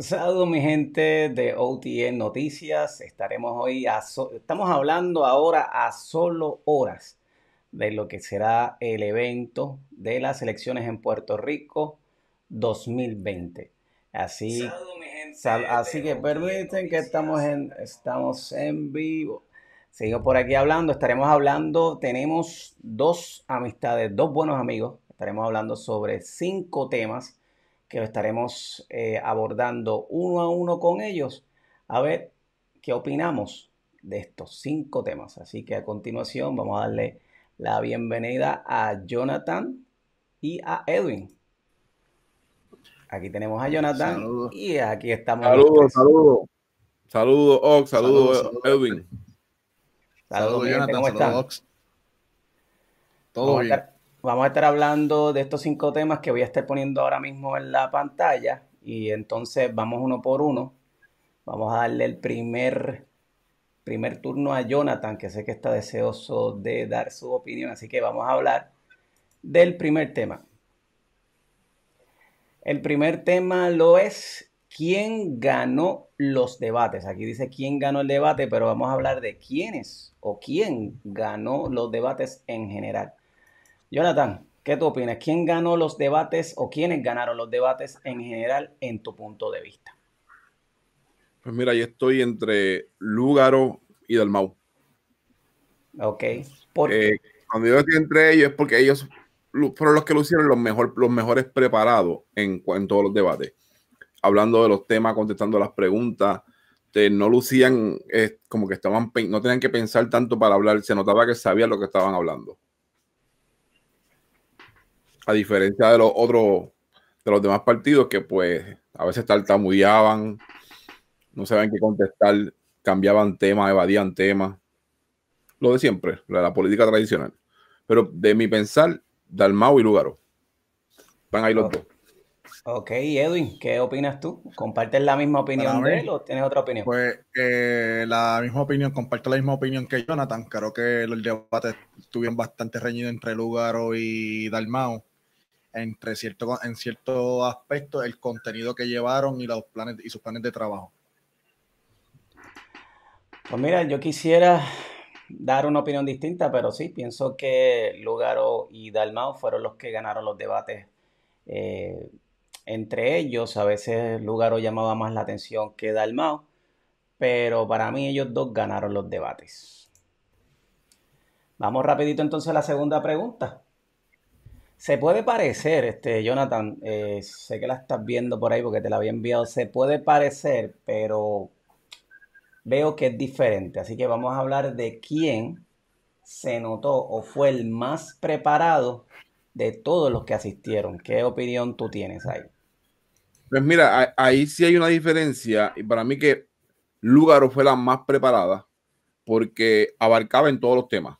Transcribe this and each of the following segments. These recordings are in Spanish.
Saludos mi gente de OTN Noticias, estaremos hoy, estamos hablando ahora a solo horas de lo que será el evento de las elecciones en Puerto Rico 2020. Así, así que permiten que estamos en, estamos en vivo. Sigo por aquí hablando, estaremos hablando, tenemos dos amistades, dos buenos amigos, estaremos hablando sobre cinco temas que lo estaremos eh, abordando uno a uno con ellos, a ver qué opinamos de estos cinco temas. Así que a continuación vamos a darle la bienvenida a Jonathan y a Edwin. Aquí tenemos a Jonathan y aquí estamos. Saludos, saludos. Saludos, Ox. Saludos, eh, Edwin. Saludos, Jonathan. ¿Cómo Todo bien vamos a estar hablando de estos cinco temas que voy a estar poniendo ahora mismo en la pantalla. Y entonces vamos uno por uno. Vamos a darle el primer, primer turno a Jonathan, que sé que está deseoso de dar su opinión. Así que vamos a hablar del primer tema. El primer tema lo es quién ganó los debates. Aquí dice quién ganó el debate, pero vamos a hablar de quiénes o quién ganó los debates en general. Jonathan, ¿qué tú opinas? ¿Quién ganó los debates o quiénes ganaron los debates en general en tu punto de vista? Pues mira, yo estoy entre Lúgaro y Dalmau. Ok. Eh, cuando yo estoy entre ellos es porque ellos fueron los que lucieron los, mejor, los mejores preparados en, todos los debates. Hablando de los temas, contestando las preguntas, no lucían eh, como que estaban, no tenían que pensar tanto para hablar, se notaba que sabían lo que estaban hablando a diferencia de los otros, de los demás partidos que pues a veces tartamudeaban, no sabían qué contestar, cambiaban temas, evadían temas, lo de siempre, la, política tradicional. Pero de mi pensar, Dalmau y Lugaro. Van ahí los dos. Ok, Edwin, ¿qué opinas tú? ¿Compartes la misma opinión de él o tienes otra opinión? Pues eh, la misma opinión, comparto la misma opinión que Jonathan. Creo que los debates estuvieron bastante reñidos entre Lugaro y Dalmao entre cierto, en cierto aspecto el contenido que llevaron y, los planes, y sus planes de trabajo? Pues mira, yo quisiera dar una opinión distinta, pero sí, pienso que Lugaro y Dalmao fueron los que ganaron los debates eh, entre ellos. A veces Lugaro llamaba más la atención que Dalmao, pero para mí ellos dos ganaron los debates. Vamos rapidito entonces a la segunda pregunta. Se puede parecer, este, Jonathan, eh, sé que la estás viendo por ahí porque te la había enviado, se puede parecer, pero veo que es diferente. Así que vamos a hablar de quién se notó o fue el más preparado de todos los que asistieron. ¿Qué opinión tú tienes ahí? Pues mira, ahí sí hay una diferencia y para mí que Lúgaro fue la más preparada porque abarcaba en todos los temas.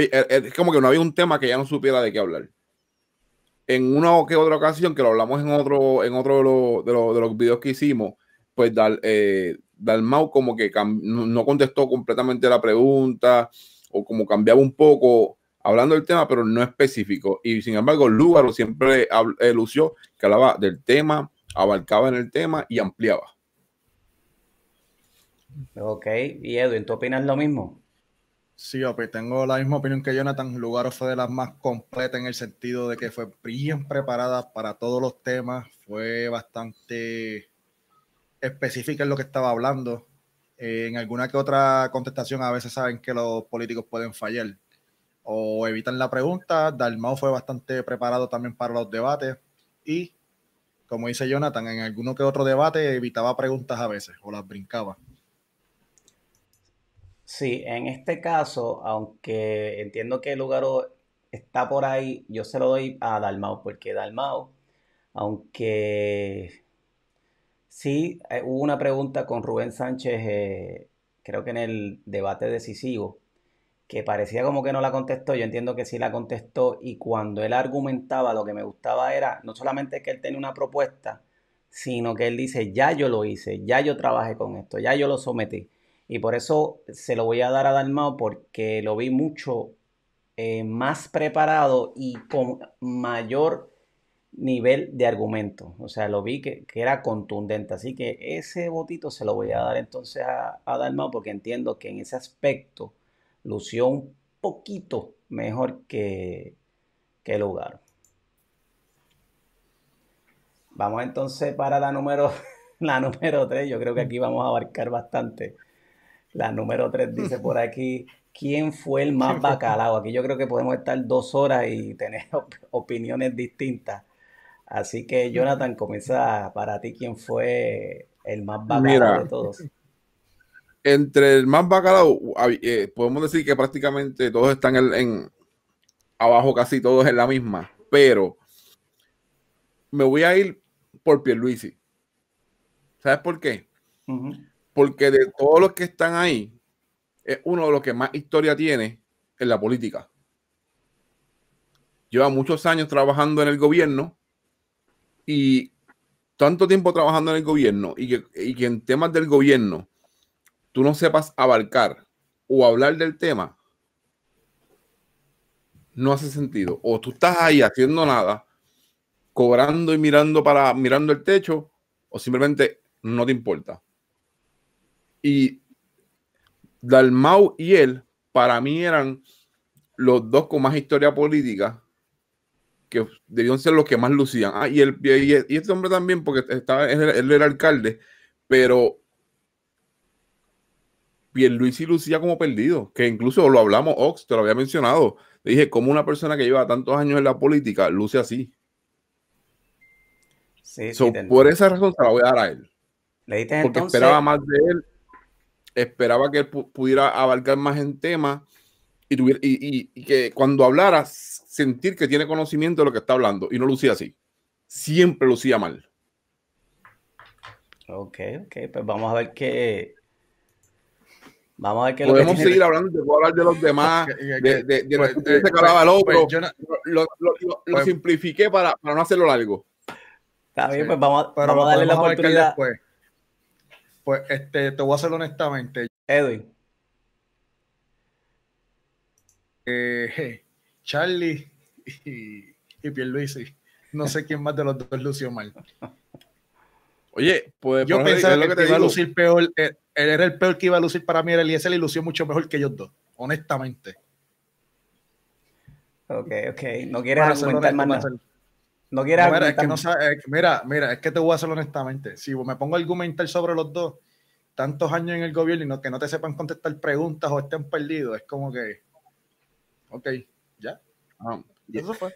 Eh, eh, es como que no había un tema que ya no supiera de qué hablar. En una o que otra ocasión, que lo hablamos en otro, en otro de, los, de los, videos que hicimos, pues eh, Dalmau como que no contestó completamente la pregunta o como cambiaba un poco hablando del tema, pero no específico. Y sin embargo, Lúgaro siempre elusió que hablaba del tema, abarcaba en el tema y ampliaba. Ok, y Edwin, ¿tú opinas lo mismo? Sí, tengo la misma opinión que Jonathan. Lugaro fue de las más completas en el sentido de que fue bien preparada para todos los temas. Fue bastante específica en lo que estaba hablando. Eh, en alguna que otra contestación a veces saben que los políticos pueden fallar o evitan la pregunta. Dalmau fue bastante preparado también para los debates y, como dice Jonathan, en alguno que otro debate evitaba preguntas a veces o las brincaba. Sí, en este caso, aunque entiendo que el lugar está por ahí, yo se lo doy a Dalmao porque Dalmao, aunque sí eh, hubo una pregunta con Rubén Sánchez, eh, creo que en el debate decisivo, que parecía como que no la contestó, yo entiendo que sí la contestó y cuando él argumentaba lo que me gustaba era no solamente que él tenía una propuesta, sino que él dice, ya yo lo hice, ya yo trabajé con esto, ya yo lo sometí. Y por eso se lo voy a dar a Dalmao porque lo vi mucho eh, más preparado y con mayor nivel de argumento. O sea, lo vi que, era contundente. Así que ese votito se lo voy a dar entonces a, a Dalmao porque entiendo que en ese aspecto lució un poquito mejor que, que lugar. Vamos entonces para la número, la número 3. Yo creo que aquí vamos a abarcar bastante. La número tres dice por aquí, ¿quién fue el más bacalao? Aquí yo creo que podemos estar dos horas y tener opiniones distintas. Así que Jonathan, comienza para ti, ¿quién fue el más bacalao de todos? Entre el más bacalao, eh, podemos decir que prácticamente todos están en, abajo, casi todos en la misma, pero me voy a ir por Pierluisi. ¿Sabes por qué? Porque de todos los que están ahí, es uno de los que más historia tiene en la política. Lleva muchos años trabajando en el gobierno y tanto tiempo trabajando en el gobierno y que, y en temas del gobierno tú no sepas abarcar o hablar del tema, no hace sentido. O tú estás ahí haciendo nada, cobrando y mirando para mirando el techo, o simplemente no te importa. Y Dalmau y él, para mí, eran los dos con más historia política que debían ser los que más lucían. Ah, y, el, y, este hombre también, porque estaba, él, era alcalde, pero Pierluisi lucía como perdido, que incluso lo hablamos, Ox, te lo había mencionado. Le dije, como una persona que lleva tantos años en la política luce así. por esa razón se la voy a dar a él. ¿Le porque esperaba más de él Esperaba que él pudiera abarcar más en temas y, que cuando hablara, sentir que tiene conocimiento de lo que está hablando y no lucía así. Siempre lucía mal. Ok, ok, pues vamos a ver qué. Vamos a ver qué Podemos seguir hablando, te hablar de los demás, de, de, de, pues, eh, pues, pues, lo, lo, simplifiqué para, para no hacerlo largo. Está bien, pues vamos, vamos a darle la oportunidad. Pues este, te voy a hacer honestamente. Edwin. Eh, Charlie y, y Pierluisi. No sé quién más de los dos lució mal. Oye, pues yo pensaba que, que, te iba a lucir peor. Eh, era el peor que iba a lucir para mí. Era el ISL y lució mucho mejor que ellos dos, honestamente. Ok, ok. No quieres argumentar más nada. No quiero. mira, es que mira, es que te voy a hacer honestamente. Si me pongo a argumentar sobre los dos, tantos años en el gobierno y que no te sepan contestar preguntas o estén perdidos, es como que. Ok, ya. Ah,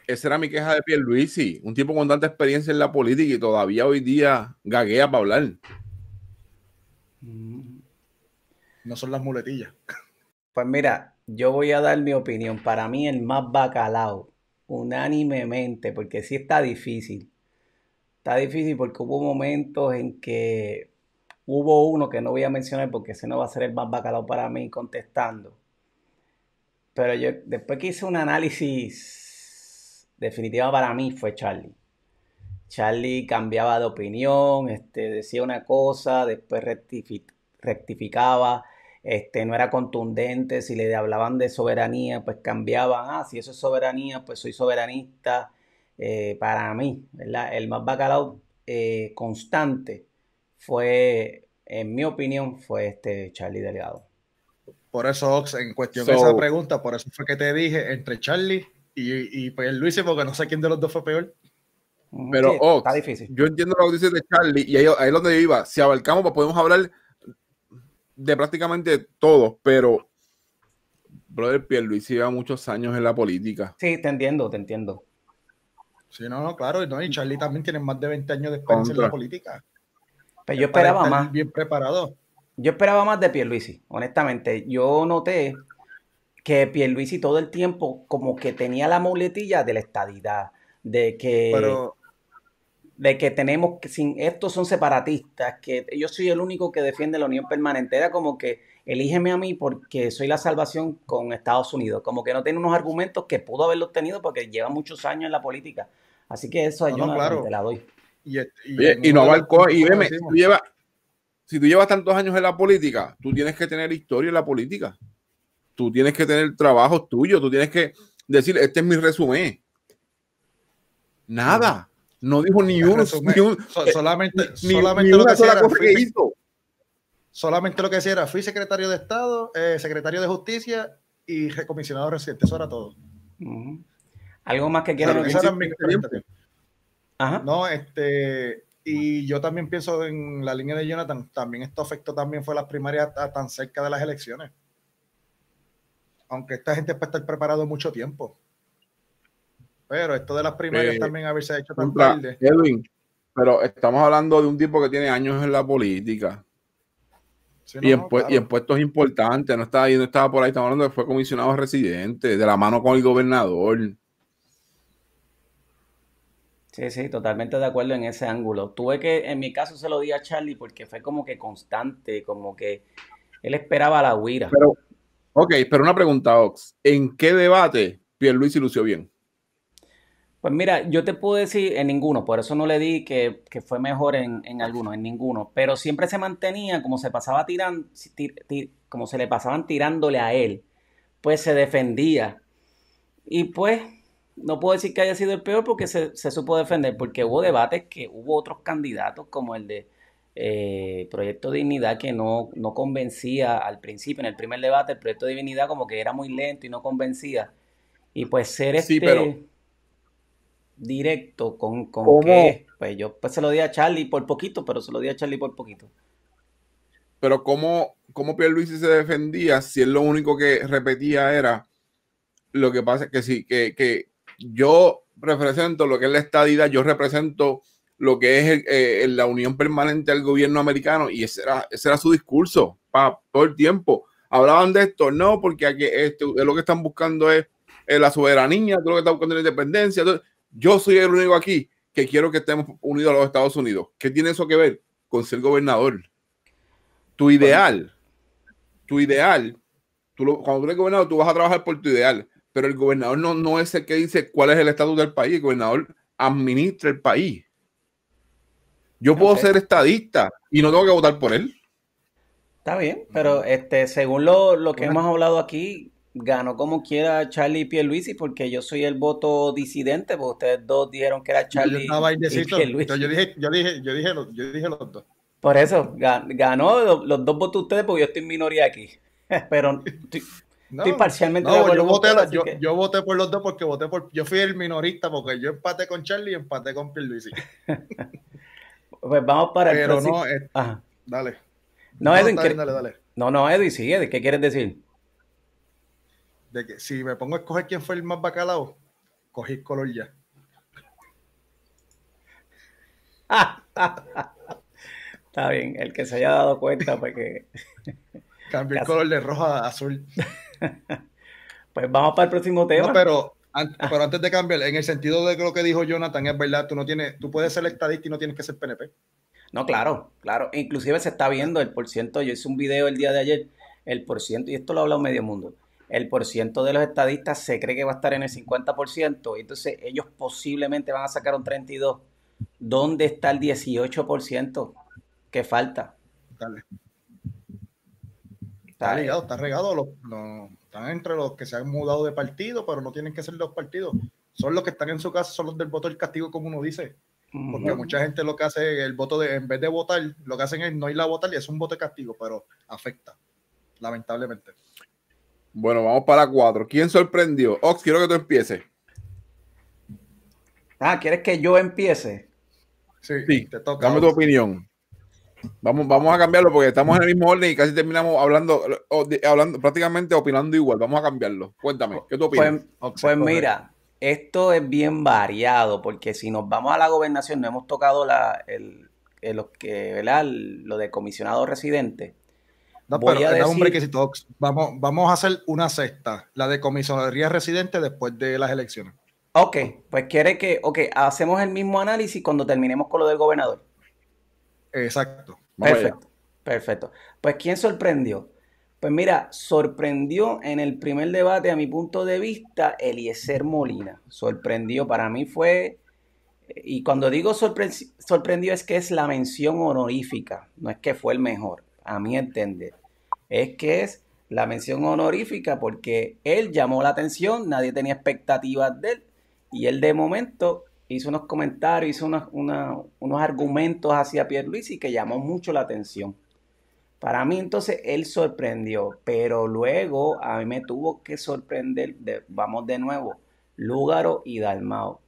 esa era mi queja de Pierluisi, un tipo con tanta experiencia en la política y todavía hoy día gaguea para hablar. Mm. No son las muletillas. Pues mira, yo voy a dar mi opinión. Para mí, el más bacalao unánimemente, porque sí está difícil. Está difícil porque hubo momentos en que hubo uno que no voy a mencionar porque ese no va a ser el más bacalao para mí contestando. Pero yo, después que hice un análisis definitivo para mí fue Charlie. Charlie cambiaba de opinión, este, decía una cosa, después rectificaba, este, no era contundente, si le hablaban de soberanía, pues cambiaban, ah, si eso es soberanía, pues soy soberanista eh, para mí, ¿verdad? El más bacalao eh, constante fue, en mi opinión, fue este Charlie Delgado. Por eso, Ox, en cuestión de esa pregunta, por eso fue que te dije entre Charlie y, y pues Luis, porque no sé quién de los dos fue peor. Pero Ox, está difícil. yo entiendo lo que de Charlie y ahí, es donde yo iba. Si abarcamos, pues, podemos hablar de prácticamente todos, pero brother Pierluisi lleva muchos años en la política. Sí, te entiendo, te entiendo. Sí, no, no, claro, no, y Charlie también tiene más de 20 años de experiencia en la política. Pero pues yo esperaba más. Bien preparado. Yo esperaba más de Pierluisi, honestamente. Yo noté que Pierluisi todo el tiempo como que tenía la muletilla de la estadidad, de que de que tenemos que sin estos son separatistas, que yo soy el único que defiende la unión permanente, era como que elígeme a mí porque soy la salvación con Estados Unidos, como que no tiene unos argumentos que pudo haberlos tenido porque lleva muchos años en la política. Así que eso yo te la doy. Y, este, y, no y veme, si tú llevas tantos años en la política, tú tienes que tener historia en la política. Tú tienes que tener trabajo tuyo, tú tienes que decir, este es mi resumen. Nada. No dijo ni, uno, solamente, solamente lo que Solamente lo que decía era, fui secretario de Estado, eh, secretario de Justicia y recomisionado reciente Eso era todo. ¿Algo más que quieran decir? No, este, y yo también pienso en la línea de Jonathan, también esto afectó también fue las primarias tan cerca de las elecciones. Aunque esta gente puede estar preparado mucho tiempo pero esto de las primarias eh, también haberse hecho tan tarde. pero estamos hablando de un tipo que tiene años en la política. y, en, puestos importantes, no estaba ahí, no estaba por ahí, estamos hablando de que fue comisionado residente, de la mano con el gobernador. Sí, sí, totalmente de acuerdo en ese ángulo. Tuve que, en mi caso, se lo di a Charlie porque fue como que constante, como que él esperaba la huira. Pero, ok, pero una pregunta, Ox. ¿En qué debate Pierluisi lució bien? Pues mira, yo te puedo decir en ninguno, por eso no le di que, que fue mejor en, en alguno, en ninguno, pero siempre se mantenía como se pasaba tirando, como se le pasaban tirándole a él, pues se defendía. Y pues no puedo decir que haya sido el peor porque se, se supo defender, porque hubo debates que hubo otros candidatos como el de eh, Proyecto Dignidad que no, no convencía al principio, en el primer debate el Proyecto Dignidad como que era muy lento y no convencía. Y pues ser este directo con, con Pues yo pues, se lo di a Charlie por poquito, pero se lo di a Charlie por poquito. Pero ¿cómo, cómo Luis se defendía si él lo único que repetía era lo que pasa que sí, que, yo represento lo que es la estadidad, yo represento lo que es eh, la unión permanente del gobierno americano y ese era, su discurso para todo el tiempo. Hablaban de esto, no, porque aquí, este, lo que están buscando es eh, la soberanía, lo que están buscando es la independencia. Yo soy el único aquí que quiero que estemos unidos a los Estados Unidos. ¿Qué tiene eso que ver con ser gobernador? Tu ideal, tu ideal, tú cuando tú eres gobernador, tú vas a trabajar por tu ideal, pero el gobernador no, no es el que dice cuál es el estatus del país, el gobernador administra el país. Yo puedo ser estadista y no tengo que votar por él. Está bien, pero este, según lo, lo que hemos hablado aquí, ganó como quiera Charlie y Pierluisi porque yo soy el voto disidente, porque ustedes dos dijeron que era Charlie yo y Pierluisi. Yo dije, yo dije, yo dije, los, yo dije los dos. Por eso, ganó los, dos votos ustedes porque yo estoy en minoría aquí. Pero estoy, parcialmente de acuerdo. Yo voté, yo, voté por los dos porque voté por. Yo fui el minorista porque yo empaté con Charlie y empaté con Pierluisi. pues vamos para Pero el no, es, eh, dale. No, no, Edwin, dale, dale, no, no, Edwin, ¿Qué quieres decir? de que si me pongo a escoger quién fue el más bacalao, cogí color ya. Está bien, el que se haya dado cuenta, porque. Cambié el color de rojo a azul. pues vamos para el próximo tema. pero, pero antes de cambiar, en el sentido de lo que dijo Jonathan, es verdad, tú no tienes, tú puedes ser estadista y no tienes que ser PNP. No, claro, claro. Inclusive se está viendo el por ciento. Yo hice un video el día de ayer, el por ciento, y esto lo ha hablado medio mundo el porciento de los estadistas se cree que va a estar en el 50%, entonces ellos posiblemente van a sacar un 32%. ¿Dónde está el 18% que falta? Está ligado, está regado. están entre los que se han mudado de partido, pero no tienen que ser los partidos. Son los que están en su casa, son los del voto del castigo, como uno dice. Porque mucha gente lo que hace, el voto de, en vez de votar, lo que hacen es no ir a votar y es un voto de castigo, pero afecta, lamentablemente. Bueno, vamos para cuatro. ¿Quién sorprendió? Ox, quiero que tú empieces. Ah, ¿quieres que yo empiece? Sí, te toca. Dame tu opinión. Vamos, vamos a cambiarlo porque estamos en el mismo orden y casi terminamos hablando, hablando prácticamente opinando igual. Vamos a cambiarlo. Cuéntame, ¿qué tú opinas? Pues, pues mira, esto es bien variado porque si nos vamos a la gobernación, no hemos tocado la, el, ¿verdad? lo de comisionado residente Vamos, vamos a hacer una sexta, la de comisaría residente después de las elecciones. Ok, pues quiere que, ok, hacemos el mismo análisis cuando terminemos con lo del gobernador. Exacto. Perfecto, perfecto. Pues ¿quién sorprendió? Pues mira, sorprendió en el primer debate, a mi punto de vista, Eliezer Molina. Sorprendió, para mí fue, y cuando digo sorprendió es que es la mención honorífica, no es que fue el mejor a mi entender, es que es la mención honorífica porque él llamó la atención, nadie tenía expectativas de él y él de momento hizo unos comentarios, hizo unos argumentos hacia Pierluisi que llamó mucho la atención. Para mí entonces él sorprendió, pero luego a mí me tuvo que sorprender, vamos de nuevo, Lúgaro y Dalmao,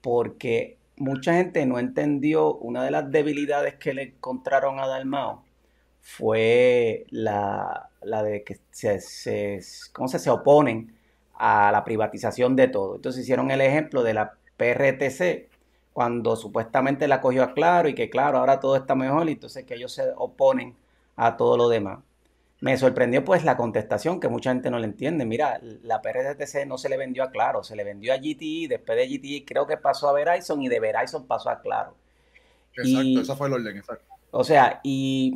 porque mucha gente no entendió una de las debilidades que le encontraron a Dalmao, fue la, de que se, ¿cómo se, oponen a la privatización de todo. Entonces hicieron el ejemplo de la PRTC, cuando supuestamente la cogió a Claro y que claro, ahora todo está mejor y entonces que ellos se oponen a todo lo demás. Me sorprendió pues la contestación que mucha gente no le entiende. Mira, la PRTC no se le vendió a Claro, se le vendió a GTI, e, después de GTI e creo que pasó a Verizon y de Verizon pasó a Claro. Exacto, esa fue el orden, exacto. O sea, y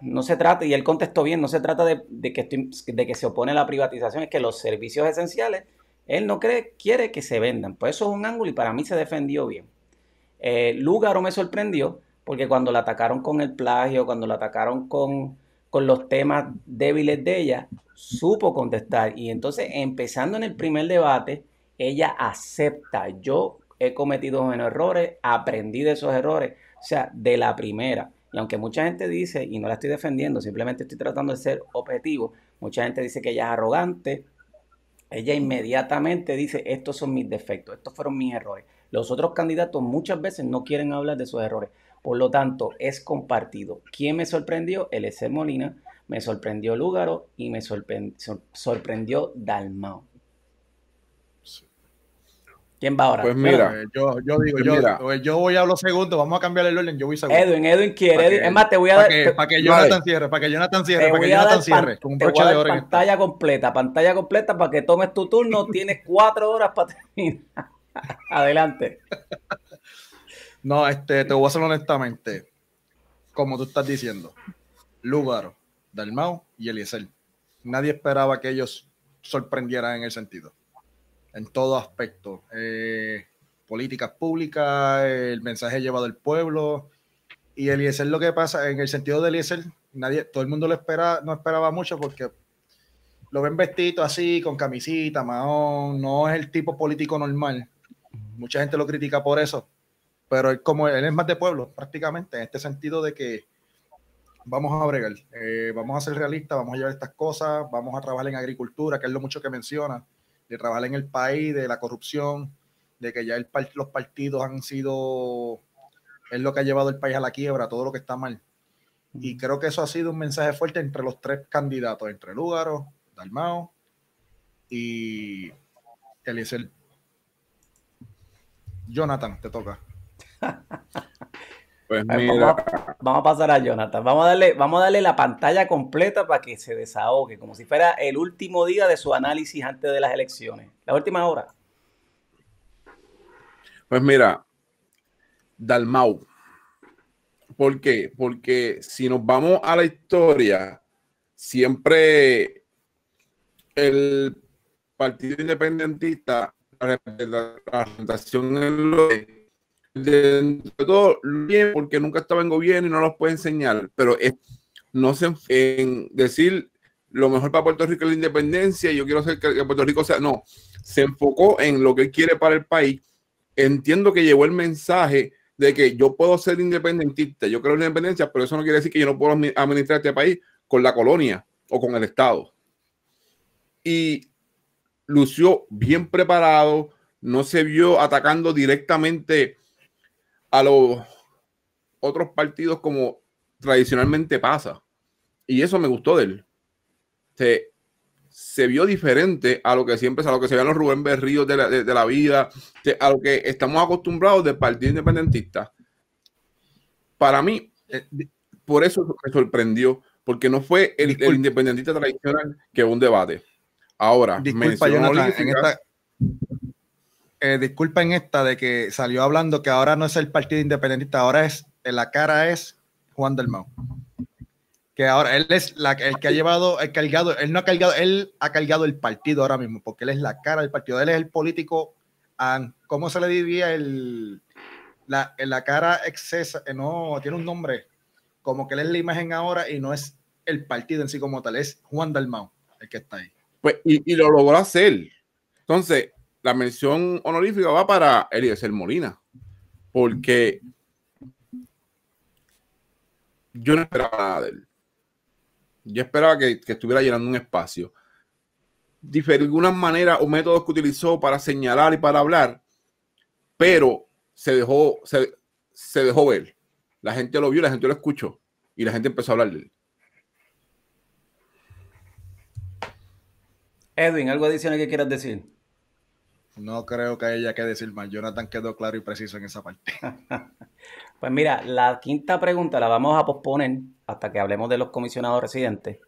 no se trata, y él contestó bien, no se trata de, que, de que se opone a la privatización, es que los servicios esenciales, él no cree, quiere que se vendan. Pues eso es un ángulo y para mí se defendió bien. Eh, Lugaro me sorprendió porque cuando la atacaron con el plagio, cuando la atacaron con, con los temas débiles de ella, supo contestar. Y entonces, empezando en el primer debate, ella acepta, yo he cometido errores, aprendí de esos errores, o sea, de la primera. Y aunque mucha gente dice, y no la estoy defendiendo, simplemente estoy tratando de ser objetivo, mucha gente dice que ella es arrogante, ella inmediatamente dice, estos son mis defectos, estos fueron mis errores. Los otros candidatos muchas veces no quieren hablar de sus errores. Por lo tanto, es compartido. ¿Quién me sorprendió? El Molina, me sorprendió Lúgaro y me sorprendió Dalmao. ¿Quién va ahora? Pues mira, yo, digo, pues yo, yo voy a hablar segundo, vamos a cambiar el orden, yo voy segundo. Edwin, Edwin quiere, es más, te voy a dar... Para que, Jonathan cierre, para que Jonathan cierre, para que Jonathan cierre, con un Pantalla completa, pantalla completa para que tomes tu turno, tienes cuatro horas para terminar. Adelante. no, este, te voy a hacer honestamente, como tú estás diciendo, Lugaro, Dalmau y Eliezer. Nadie esperaba que ellos sorprendieran en el sentido en todo aspecto. Eh, políticas públicas, el mensaje llevado al pueblo. Y Eliezer lo que pasa, en el sentido de Eliezer, nadie, todo el mundo lo espera, no esperaba mucho porque lo ven vestido así, con camisita, maón, no es el tipo político normal. Mucha gente lo critica por eso, pero él, como él es más de pueblo, prácticamente, en este sentido de que vamos a bregar, eh, vamos a ser realistas, vamos a llevar estas cosas, vamos a trabajar en agricultura, que es lo mucho que menciona de trabajar en el país, de la corrupción, de que ya los partidos han sido, es lo que ha llevado el país a la quiebra, todo lo que está mal. Y creo que eso ha sido un mensaje fuerte entre los tres candidatos, entre Lúgaro, Dalmao y Jonathan, te toca. Pues mira. Vamos, a, pasar a Jonathan. Vamos a, darle, vamos a darle la pantalla completa para que se desahogue, como si fuera el último día de su análisis antes de las elecciones. La última hora. Pues mira, Dalmau. ¿Por qué? Porque si nos vamos a la historia, siempre el Partido Independentista, la representación en el de todo, bien, porque nunca estaba en gobierno y no los puede enseñar, pero es, no se en decir lo mejor para Puerto Rico es la independencia y yo quiero hacer que Puerto Rico sea, no, se enfocó en lo que quiere para el país. Entiendo que llevó el mensaje de que yo puedo ser independentista, yo creo en la independencia, pero eso no quiere decir que yo no puedo administrar este país con la colonia o con el Estado. Y lució bien preparado, no se vio atacando directamente a los otros partidos como tradicionalmente pasa. Y eso me gustó de él. Se, vio diferente a lo que siempre, a lo que se vean los Rubén Berríos de la, de, la vida, a lo que estamos acostumbrados del Partido Independentista. Para mí, eh, por eso me sorprendió, porque no fue el, independentista tradicional que un debate. Ahora, en eh, disculpen esta de que salió hablando que ahora no es el partido independentista, ahora es, eh, la cara es Juan del Mau. Que ahora él es la, el que ha llevado, el cargado, él no ha cargado, él ha cargado el partido ahora mismo, porque él es la cara del partido, él es el político, ¿cómo se le diría? El, la, la cara excesa, eh, no, tiene un nombre, como que él es la imagen ahora y no es el partido en sí como tal, es Juan Dalmau el que está ahí. Pues, y, y lo logró hacer. Entonces, la mención honorífica va para Eliezer Molina, porque yo no esperaba nada de él. Yo esperaba que, estuviera llenando un espacio. De algunas maneras o métodos que utilizó para señalar y para hablar, pero se dejó, se, se dejó ver. La gente lo vio, la gente lo escuchó y la gente empezó a hablar de él. Edwin, ¿algo adicional que quieras decir? No creo que haya que decir más. Jonathan quedó claro y preciso en esa parte. pues mira, la quinta pregunta la vamos a posponer hasta que hablemos de los comisionados residentes,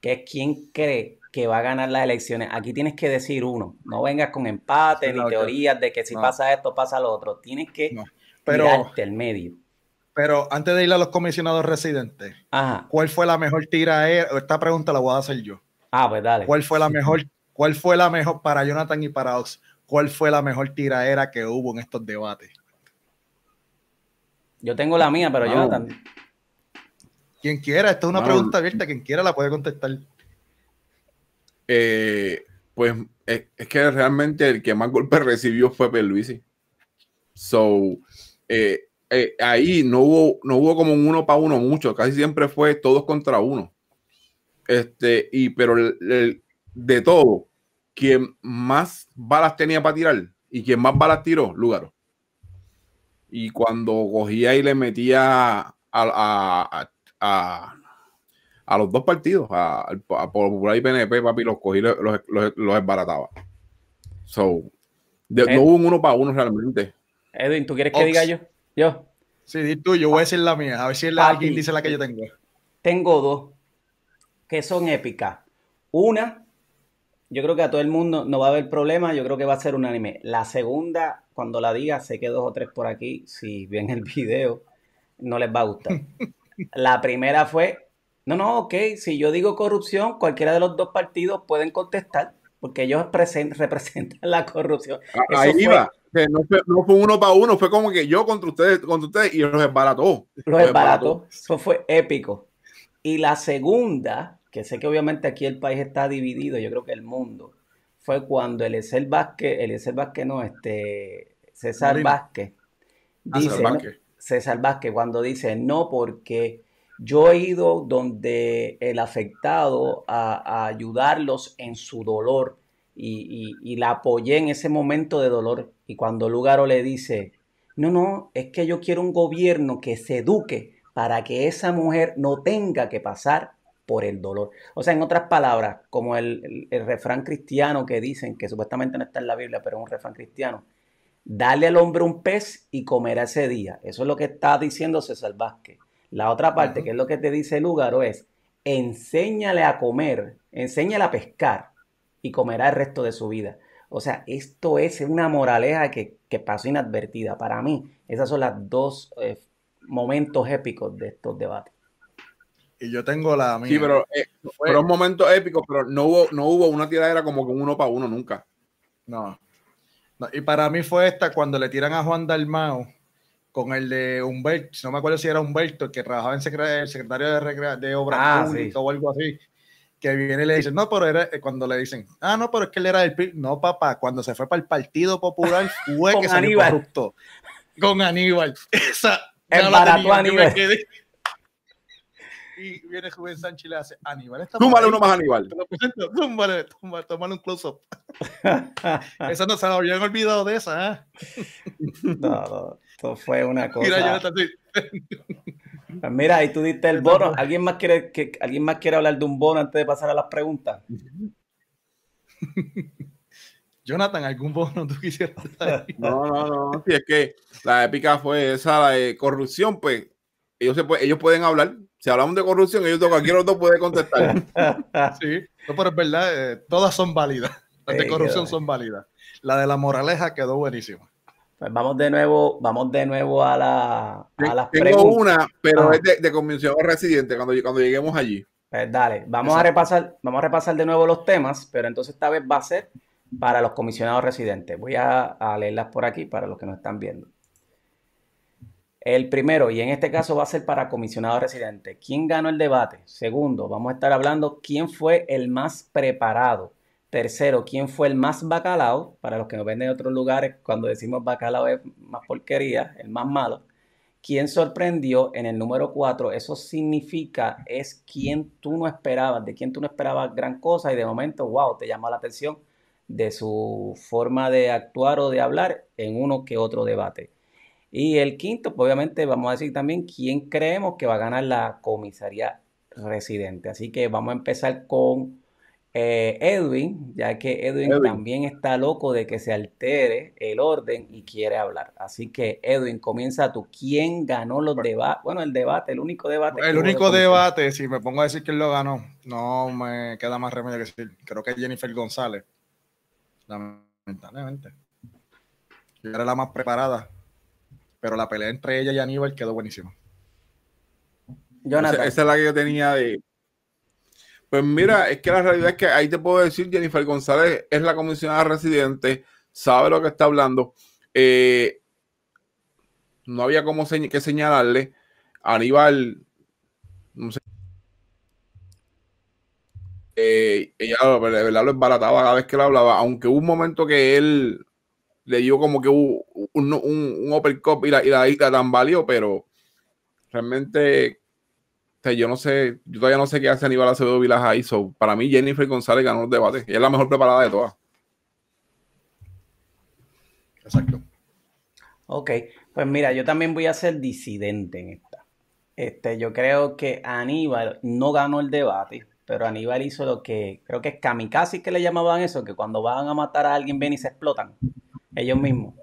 que es quién cree que va a ganar las elecciones. Aquí tienes que decir uno. No vengas con empate ni teorías de que si pasa esto, pasa lo otro. Tienes que pero, mirarte el medio. Pero antes de ir a los comisionados residentes, ¿cuál fue la mejor tira? Esta pregunta la voy a hacer yo. Ah, pues dale. ¿Cuál fue la mejor? ¿Cuál fue la mejor para Jonathan y para Ox? ¿cuál fue la mejor tiradera que hubo en estos debates? Yo tengo la mía, pero yo Jonathan. Quien quiera, esta es una pregunta abierta, quien quiera la puede contestar. Eh, pues es, que realmente el que más golpes recibió fue Perluisi. So, eh, eh, ahí no hubo, no hubo como un uno para uno mucho, casi siempre fue todos contra uno. Este, y pero de todo, quien más balas tenía para tirar y quien más balas tiró, Lugaro. Y cuando cogía y le metía a, los dos partidos, a, Popular y PNP, papi, los cogí, los, los, So, eh. no hubo un uno para uno realmente. Edwin, ¿tú quieres que diga yo? Yo. Sí, di tú, yo voy a ah. decir la mía. A ver si alguien dice la que yo tengo. Tengo dos que son épicas. Una yo creo que a todo el mundo no va a haber problema, yo creo que va a ser unánime. La segunda, cuando la diga, sé que dos o tres por aquí, si ven el video, no les va a gustar. La primera fue, no, no, ok, si yo digo corrupción, cualquiera de los dos partidos pueden contestar, porque ellos representan la corrupción. Ah, ahí va. no, fue, uno para uno, fue como que yo contra ustedes, contra ustedes y los embarató. Los, los embarató. Eso fue épico. Y la segunda que sé que obviamente aquí el país está dividido, yo creo que el mundo, fue cuando el Vázquez, el Vázquez no, este, César Vázquez, ah, dice, César, Vázquez. cuando dice, no, porque yo he ido donde el afectado a, ayudarlos en su dolor y, y, la apoyé en ese momento de dolor. Y cuando Lugaro le dice, no, no, es que yo quiero un gobierno que se eduque para que esa mujer no tenga que pasar por el dolor. O sea, en otras palabras, como el, refrán cristiano que dicen, que supuestamente no está en la Biblia, pero es un refrán cristiano, dale al hombre un pez y comerá ese día. Eso es lo que está diciendo César Vázquez. La otra parte, que es lo que te dice Lúgaro, es enséñale a comer, enséñale a pescar y comerá el resto de su vida. O sea, esto es una moraleja que, pasó inadvertida. Para mí, esas son las dos eh, momentos épicos de estos debates. Y yo tengo la mía. Sí, pero, eh, fue un momento épico, pero no hubo, no hubo una tiradera como con uno para uno nunca. No. Y para mí fue esta cuando le tiran a Juan Dalmao con el de Humberto, no me acuerdo si era Humberto, el que trabajaba en el secretario de, Obras ah, o algo así, que viene y le dice, no, pero era eh, cuando le dicen, ah, no, pero es que él era del No, papá, cuando se fue para el Partido Popular fue que se Con Aníbal. Esa. El Aníbal y viene Rubén Sánchez y le hace Aníbal. tú túmbale uno más Aníbal. tú lo tómale un close-up. esa no se la olvidado de esa, ¿eh? no, no, esto fue una cosa. Pues mira, Jonathan, Mira, y tú diste el bono. ¿Alguien más, quiere, ¿Alguien más quiere hablar de un bono antes de pasar a las preguntas? Jonathan, ¿algún bono tú quisieras No, no, no. Si es que la épica fue esa, de corrupción, pues ellos, se, ellos pueden hablar, si hablamos de corrupción, yo tengo cualquier otro puede contestar. sí, pero es verdad, eh, todas son válidas. Las de corrupción son válidas. La de la moraleja quedó buenísima. Pues vamos de nuevo, vamos de nuevo a la a Tengo una, pero ah. es de, de, residente cuando, cuando lleguemos allí. Pues dale, vamos a repasar, vamos a repasar de nuevo los temas, pero entonces esta vez va a ser para los comisionados residentes. Voy a leerlas por aquí para los que nos están viendo. El primero, y en este caso va a ser para comisionado residente, ¿quién ganó el debate? Segundo, vamos a estar hablando quién fue el más preparado. Tercero, ¿quién fue el más bacalao? Para los que nos ven de otros lugares, cuando decimos bacalao es más porquería, el más malo. ¿Quién sorprendió en el número cuatro? Eso significa es quien tú no esperabas, de quien tú no esperabas gran cosa y de momento, wow, te llamó la atención de su forma de actuar o de hablar en uno que otro debate. Y el quinto, pues obviamente vamos a decir también quién creemos que va a ganar la comisaría residente. Así que vamos a empezar con eh, Edwin, ya que Edwin, también está loco de que se altere el orden y quiere hablar. Así que Edwin, comienza tú. ¿Quién ganó los debates? Bueno, el debate, el único debate. El único debate, si me pongo a decir quién lo ganó, no me queda más remedio que decir. Creo que Jennifer González. Lamentablemente. Era la más preparada pero la pelea entre ella y Aníbal quedó buenísima. Jonathan. Esa, es la que yo tenía de. Pues mira, es que la realidad es que ahí te puedo decir, Jennifer González es la comisionada residente, sabe lo que está hablando. Eh, no había como que señalarle. Aníbal, no sé. Eh, ella de verdad lo embarataba cada vez que lo hablaba, aunque hubo un momento que él le dio como que hubo un, un Cup y la, y la, y pero realmente yo no sé, yo todavía no sé qué hace Aníbal Acevedo Vilas ahí. So, para mí, Jennifer González ganó el debate, Ella es la mejor preparada de todas. Exacto. Ok, pues mira, yo también voy a ser disidente en esta. Este, yo creo que Aníbal no ganó el debate, pero Aníbal hizo lo que creo que es kamikaze que le llamaban eso, que cuando van a matar a alguien ven y se explotan ellos mismos.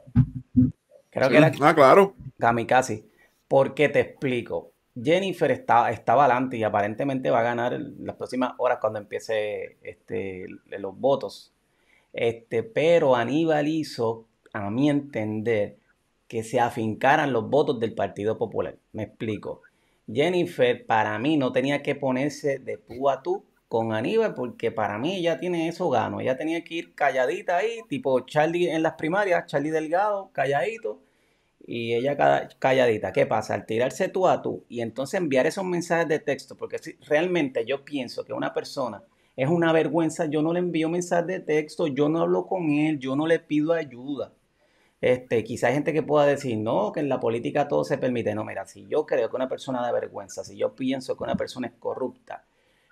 Creo que era ah, claro. Kamikaze. Porque te explico. Jennifer estaba adelante y aparentemente va a ganar las próximas horas cuando empiece este, los votos. Este, pero Aníbal hizo, a mi entender, que se afincaran los votos del Partido Popular. Me explico. Jennifer, para mí, no tenía que ponerse de tú a tú con Aníbal porque para mí ella tiene eso gano. Ella tenía que ir calladita ahí, tipo Charlie en las primarias, Charlie Delgado, calladito, y ella calladita. ¿Qué pasa? Al tirarse tú a tú y entonces enviar esos mensajes de texto, porque si realmente yo pienso que una persona es una vergüenza, yo no le envío mensajes de texto, yo no hablo con él, yo no le pido ayuda. Este, quizá hay gente que pueda decir, no, que en la política todo se permite. No, mira, si yo creo que una persona da vergüenza, si yo pienso que una persona es corrupta,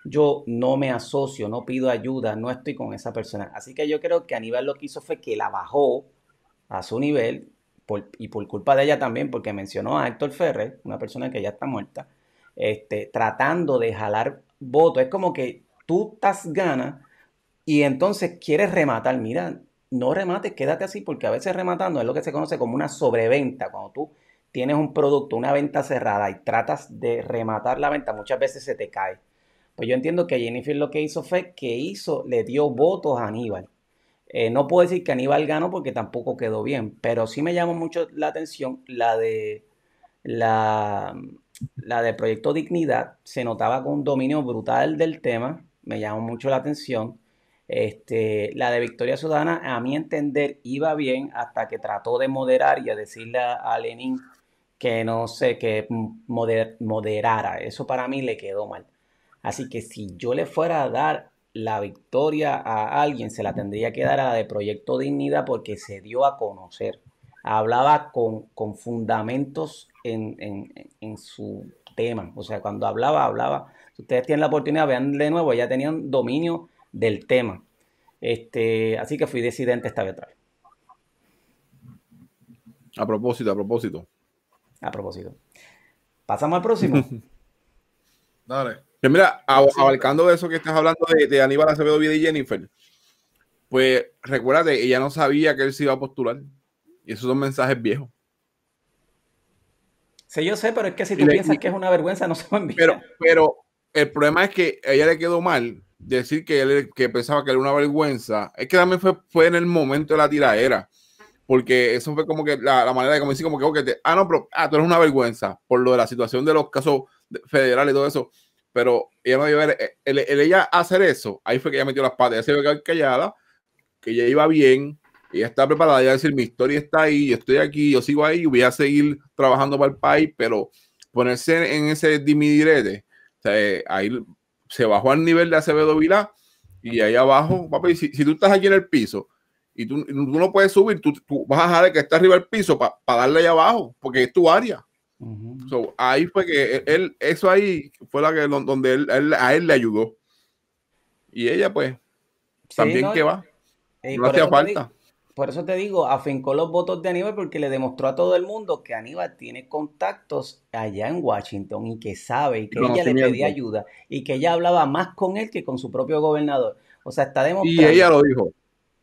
yo no me asocio, no pido ayuda, no estoy con esa persona. Así que yo creo que Aníbal lo que hizo fue que la bajó a su nivel y por culpa de ella también, porque mencionó a Héctor Ferrer, una persona que ya está muerta, este, tratando de jalar votos. Es como que tú estás gana y entonces quieres rematar. Mira, no remates, quédate así, porque a veces rematando es lo que se conoce como una sobreventa. Cuando tú tienes un producto, una venta cerrada y tratas de rematar la venta, muchas veces se te cae. Pues yo entiendo que Jennifer lo que hizo fue que hizo, le dio votos a Aníbal. Eh, no puedo decir que Aníbal ganó porque tampoco quedó bien, pero sí me llamó mucho la atención la de la, la de Proyecto Dignidad. Se notaba con un dominio brutal del tema, me llamó mucho la atención. Este, la de Victoria Ciudadana, a mi entender, iba bien hasta que trató de moderar y a decirle a Lenin que no sé, que moderara. Eso para mí le quedó mal. Así que si yo le fuera a dar la victoria a alguien, se la tendría que dar a de Proyecto Dignidad porque se dio a conocer. Hablaba con, fundamentos en, su tema. O sea, cuando hablaba, hablaba. Si ustedes tienen la oportunidad, vean de nuevo, ya tenían dominio del tema. Este, así que fui decidente esta vez A propósito, a propósito. A propósito. Pasamos al próximo. Dale mira, abarcando de eso que estás hablando de, Aníbal Acevedo Vida y Jennifer, pues recuérdate, ella no sabía que él se iba a postular. Y esos son mensajes viejos. Sí, yo sé, pero es que si tú piensas que es una vergüenza, no se va a Pero, el problema es que a ella le quedó mal decir que, pensaba que era una vergüenza. Es que también fue, en el momento de la tiradera. Porque eso fue como que la, manera de como decir, como que, ah, no, pero ah, tú eres una vergüenza por lo de la situación de los casos federales y todo eso pero ella no debe a ver, el, ella hacer eso, ahí fue que ella metió las patas, ella se ve callada, que ella iba bien, ella está preparada, ya decir, mi historia está ahí, yo estoy aquí, yo sigo ahí, voy a seguir trabajando para el país, pero ponerse en ese dimidirete, eh, ahí se bajó al nivel de Acevedo Vila, y ahí abajo, papi, si, tú estás aquí en el piso y tú, no puedes subir, tú, vas a dejar que está arriba del piso para darle ahí abajo, porque es tu área ahí fue que e, él, eso ahí fue la que donde él, a él le ayudó. Y ella, pues, también que va. no hacía falta. Por eso te digo, afincó los votos de Aníbal porque le demostró a todo el mundo que Aníbal tiene contactos allá en Washington y que sabe y que ella le pedía ayuda y que ella hablaba más con él que con su propio gobernador. O sea, está demostrando. Y ella lo dijo.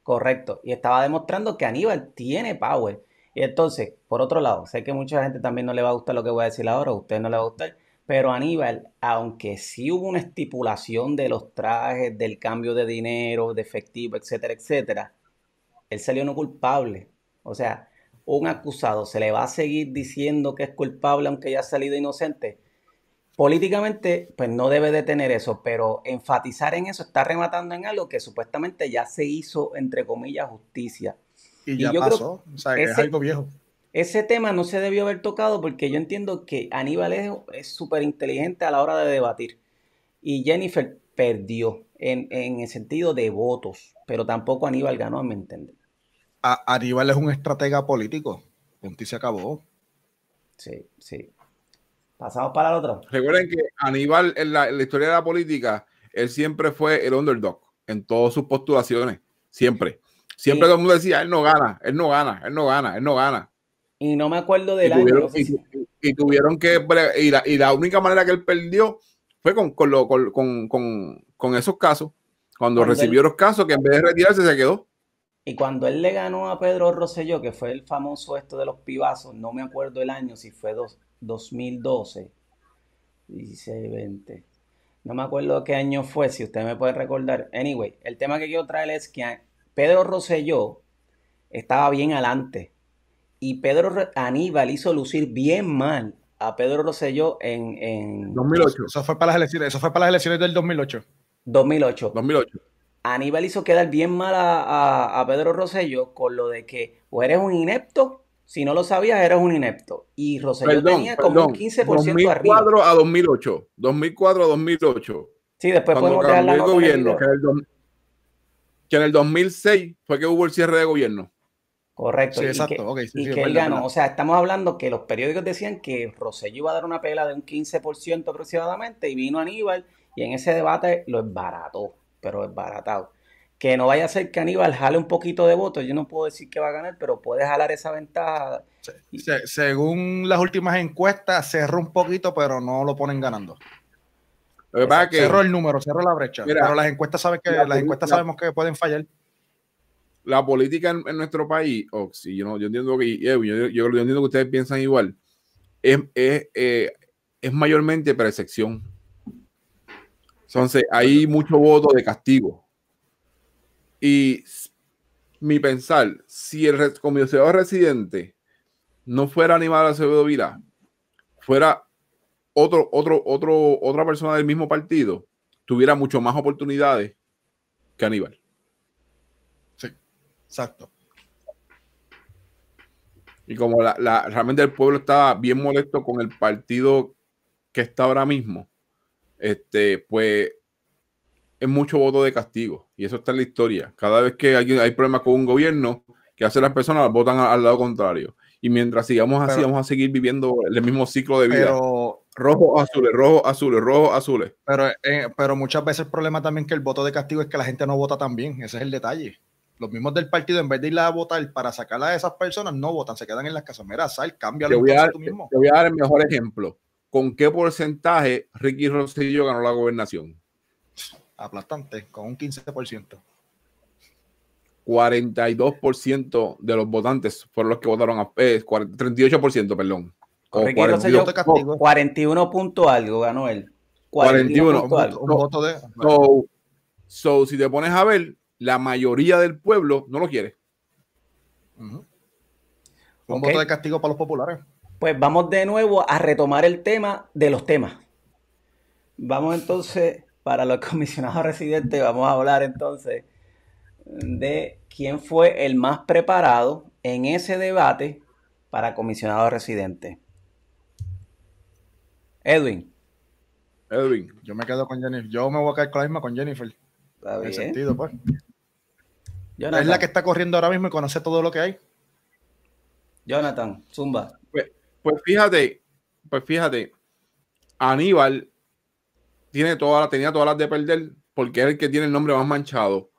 Correcto. Y estaba demostrando que Aníbal tiene power. Y entonces, por otro lado, sé que mucha gente también no le va a gustar lo que voy a decir ahora, a usted no le va a gustar, pero Aníbal, aunque sí hubo una estipulación de los trajes, del cambio de dinero, de efectivo, etcétera, etcétera, él salió no culpable. O sea, un acusado se le va a seguir diciendo que es culpable aunque haya salido inocente. Políticamente, pues no debe de tener eso, pero enfatizar en eso está rematando en algo que supuestamente ya se hizo, entre comillas, justicia y ya pasó. O sea, ese, es algo viejo. Ese tema no se debió haber tocado porque yo entiendo que Aníbal es súper inteligente a la hora de debatir. Y Jennifer perdió en, el sentido de votos, pero tampoco Aníbal ganó, a mi entender. Aníbal es un estratega político. Punti se acabó. Sí, sí. Pasamos para el otro. Recuerden que Aníbal, en la historia de la política, él siempre fue el underdog en todas sus postulaciones. Siempre. Siempre todo decía, él no gana, él no gana, él no gana, él no gana. Y no me acuerdo del año. y, tuvieron que. Y la, y la, única manera que él perdió fue con, con, con, con, con esos casos. Cuando, recibió los casos, que en vez de retirarse se quedó. Y cuando él le ganó a Pedro Rosselló, que fue el famoso esto de los pibazos, no me acuerdo el año, si fue dos, 2012, 16, 20. No me acuerdo qué año fue, si usted me puede recordar. Anyway, el tema que quiero traer es que Pedro Rosselló estaba bien adelante y Pedro Aníbal hizo lucir bien mal a Pedro Rosselló en, 2008. Eso fue para las elecciones, eso fue para las elecciones del 2008. 2008. 2008. Aníbal hizo quedar bien mal a, Pedro Rosselló con lo de que o eres un inepto, si no lo sabías eres un inepto. Y Rosselló tenía como un 15% 2004 arriba. a 2008, 2004 a 2008. Sí, después fue el gobierno, que en el 2006 fue que hubo el cierre de gobierno. Correcto. Sí, exacto. sí, él ganó. O sea, estamos hablando que los periódicos decían que Rosselló iba a dar una pela de un 15% aproximadamente y vino Aníbal y en ese debate lo esbarató, pero esbaratado. Que no vaya a ser que Aníbal jale un poquito de votos. Yo no puedo decir que va a ganar, pero puede jalar esa ventaja. según las últimas encuestas, cerró un poquito, pero no lo ponen ganando. Lo el número, cerró la brecha. pero las encuestas saben que las encuestas sabemos que pueden fallar. La política en, nuestro país, oh, yo, entiendo que eh, yo, entiendo que ustedes piensan igual, es, es, eh, mayormente percepción. Entonces, hay mucho voto de castigo. Y mi pensar, si el comisionado residente no fuera animado a la vida fuera otro, otro, otro, otra persona del mismo partido tuviera mucho más oportunidades que Aníbal. Sí, exacto. Y como la, la, realmente el pueblo está bien molesto con el partido que está ahora mismo, este, pues es mucho voto de castigo. Y eso está en la historia. Cada vez que hay, hay problemas con un gobierno, que hace las personas? Votan al, lado contrario. Y mientras sigamos así, vamos a seguir viviendo el mismo ciclo de vida. Rojo, azules, rojo, azules, rojo, azules. Pero, eh, pero muchas veces el problema también que el voto de castigo es que la gente no vota tan bien. Ese es el detalle. Los mismos del partido, en vez de ir a votar para sacar a esas personas, no votan, se quedan en las casas. Mira, sal, cambia lo mismo. Te voy a dar el mejor ejemplo. ¿Con qué porcentaje Ricky Rosillo ganó la gobernación? Aplastante, con un 15%. 42% de los votantes fueron los que votaron a 38%, eh, perdón. 41 punto algo ganó él. 41, So, si te pones a ver, la mayoría del pueblo no lo quiere. Un voto de castigo para los populares. Pues vamos de nuevo a retomar el tema de los temas. Vamos entonces, para los comisionados residentes, vamos a hablar entonces de quién fue el más preparado en ese debate para comisionados residentes. Edwin. Edwin, yo me quedo con Jennifer. Yo me voy a quedar con la misma con Jennifer. en sentido, pues. Es la que está corriendo ahora mismo y conoce todo lo que hay. Jonathan, Zumba. Pues, pues fíjate, pues fíjate, Aníbal tiene toda, tenía todas las de perder porque es el que tiene el nombre más manchado.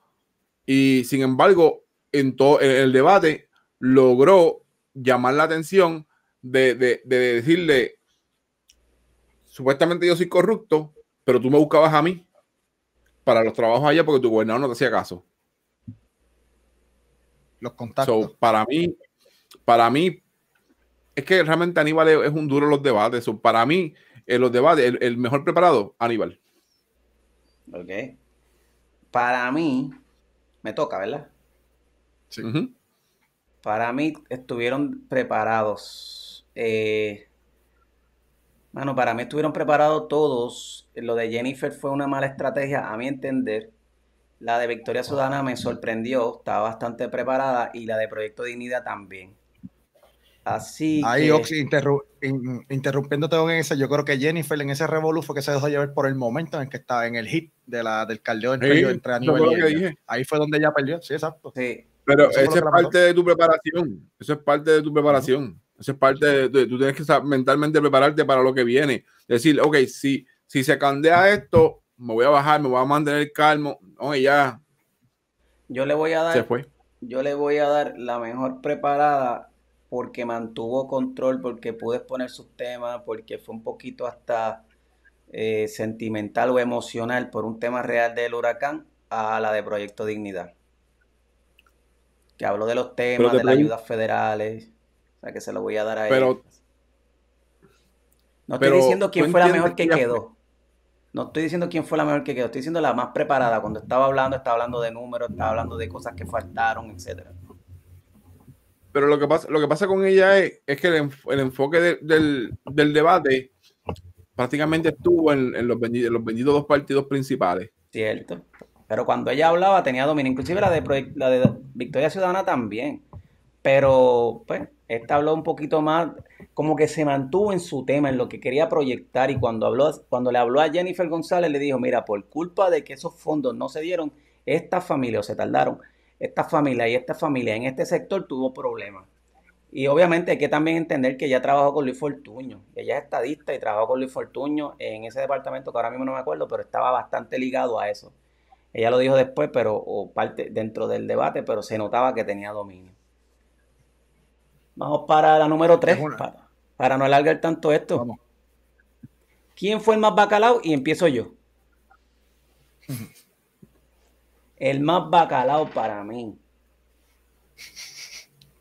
Y sin embargo, en todo el debate logró llamar la atención de decirle supuestamente yo soy corrupto, pero tú me buscabas a mí para los trabajos allá porque tu gobernador no te hacía caso. Los contactos. para mí, para mí, es que realmente Aníbal es, un duro los debates. para mí, en los debates, el, mejor preparado, Aníbal. Ok. Para mí, me toca, ¿verdad? Sí. Para mí, estuvieron preparados. Eh, bueno, para mí estuvieron preparados todos. Lo de Jennifer fue una mala estrategia, a mi entender. La de Victoria Sudana me sorprendió, estaba bastante preparada y la de Proyecto Dignidad también. Así Ahí, que... Oxy, interrumpiéndote en esa, yo creo que Jennifer en ese revolujo fue que se dejó llevar por el momento en que estaba en el hit de la, del caldeo entre, sí, Ahí fue donde ella perdió, sí, exacto. Pero eso es parte de tu preparación, eso es parte de tu preparación. Eso es parte de, tú tienes que mentalmente prepararte para lo que viene. Decir, ok, si, si se candea esto, me voy a bajar, me voy a mantener calmo. Oye, ya. Yo le voy a dar. Se fue. Yo le voy a dar la mejor preparada porque mantuvo control, porque pude exponer sus temas, porque fue un poquito hasta eh, sentimental o emocional por un tema real del huracán a la de Proyecto Dignidad. Que habló de los temas, de las ayudas federales que se lo voy a dar a pero, él. No estoy diciendo quién fue la mejor que, quedó. No estoy diciendo quién fue la mejor que quedó, estoy diciendo la más preparada. Cuando estaba hablando, estaba hablando de números, estaba hablando de cosas que faltaron, etc. Pero lo que pasa, lo que pasa con ella es, que el, enfoque del, debate prácticamente estuvo en, los, benditos, los dos partidos principales. Cierto. Pero cuando ella hablaba tenía dominio, inclusive de, la de Victoria Ciudadana también. Pero, pues, esta habló un poquito más, como que se mantuvo en su tema, en lo que quería proyectar y cuando, habló, cuando le habló a Jennifer González le dijo, mira, por culpa de que esos fondos no se dieron, esta familia o se tardaron, esta familia y esta familia en este sector tuvo problemas. Y obviamente hay que también entender que ella trabajó con Luis Fortuño. Ella es estadista y trabajó con Luis Fortuño en ese departamento que ahora mismo no me acuerdo, pero estaba bastante ligado a eso. Ella lo dijo después, pero o parte dentro del debate, pero se notaba que tenía dominio. Vamos para la número 3, para, no alargar tanto esto. ¿Quién fue el más bacalao? Y empiezo yo. El más bacalao para mí.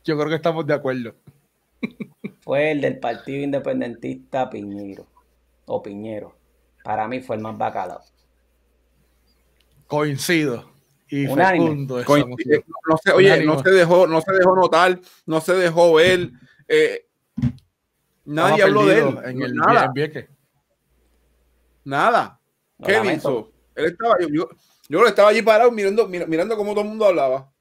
Yo creo que estamos de acuerdo. Fue el del Partido Independentista Piñero. O Piñero. Para mí fue el más bacalao. Coincido y fecundo. no oye, no se, dejó, no dejó notar, no se dejó ver. Eh, nadie habló de él. En el, nada. nada. ¿Qué hizo? yo, estaba allí parado mirando, mirando cómo todo el mundo hablaba.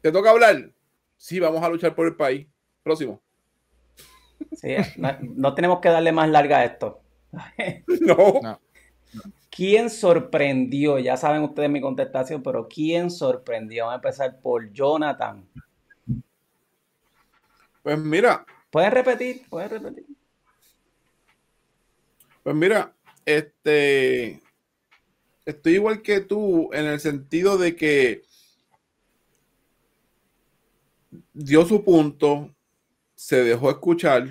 ¿Te toca hablar? Sí, vamos a luchar por el país. Próximo. no, tenemos que darle más larga a esto. no. ¿Quién sorprendió? Ya saben ustedes mi contestación, pero ¿quién sorprendió? Vamos a empezar por Jonathan. Pues mira. Pueden repetir, pueden repetir. Pues mira, este. Estoy igual que tú en el sentido de que dio su punto, se dejó escuchar,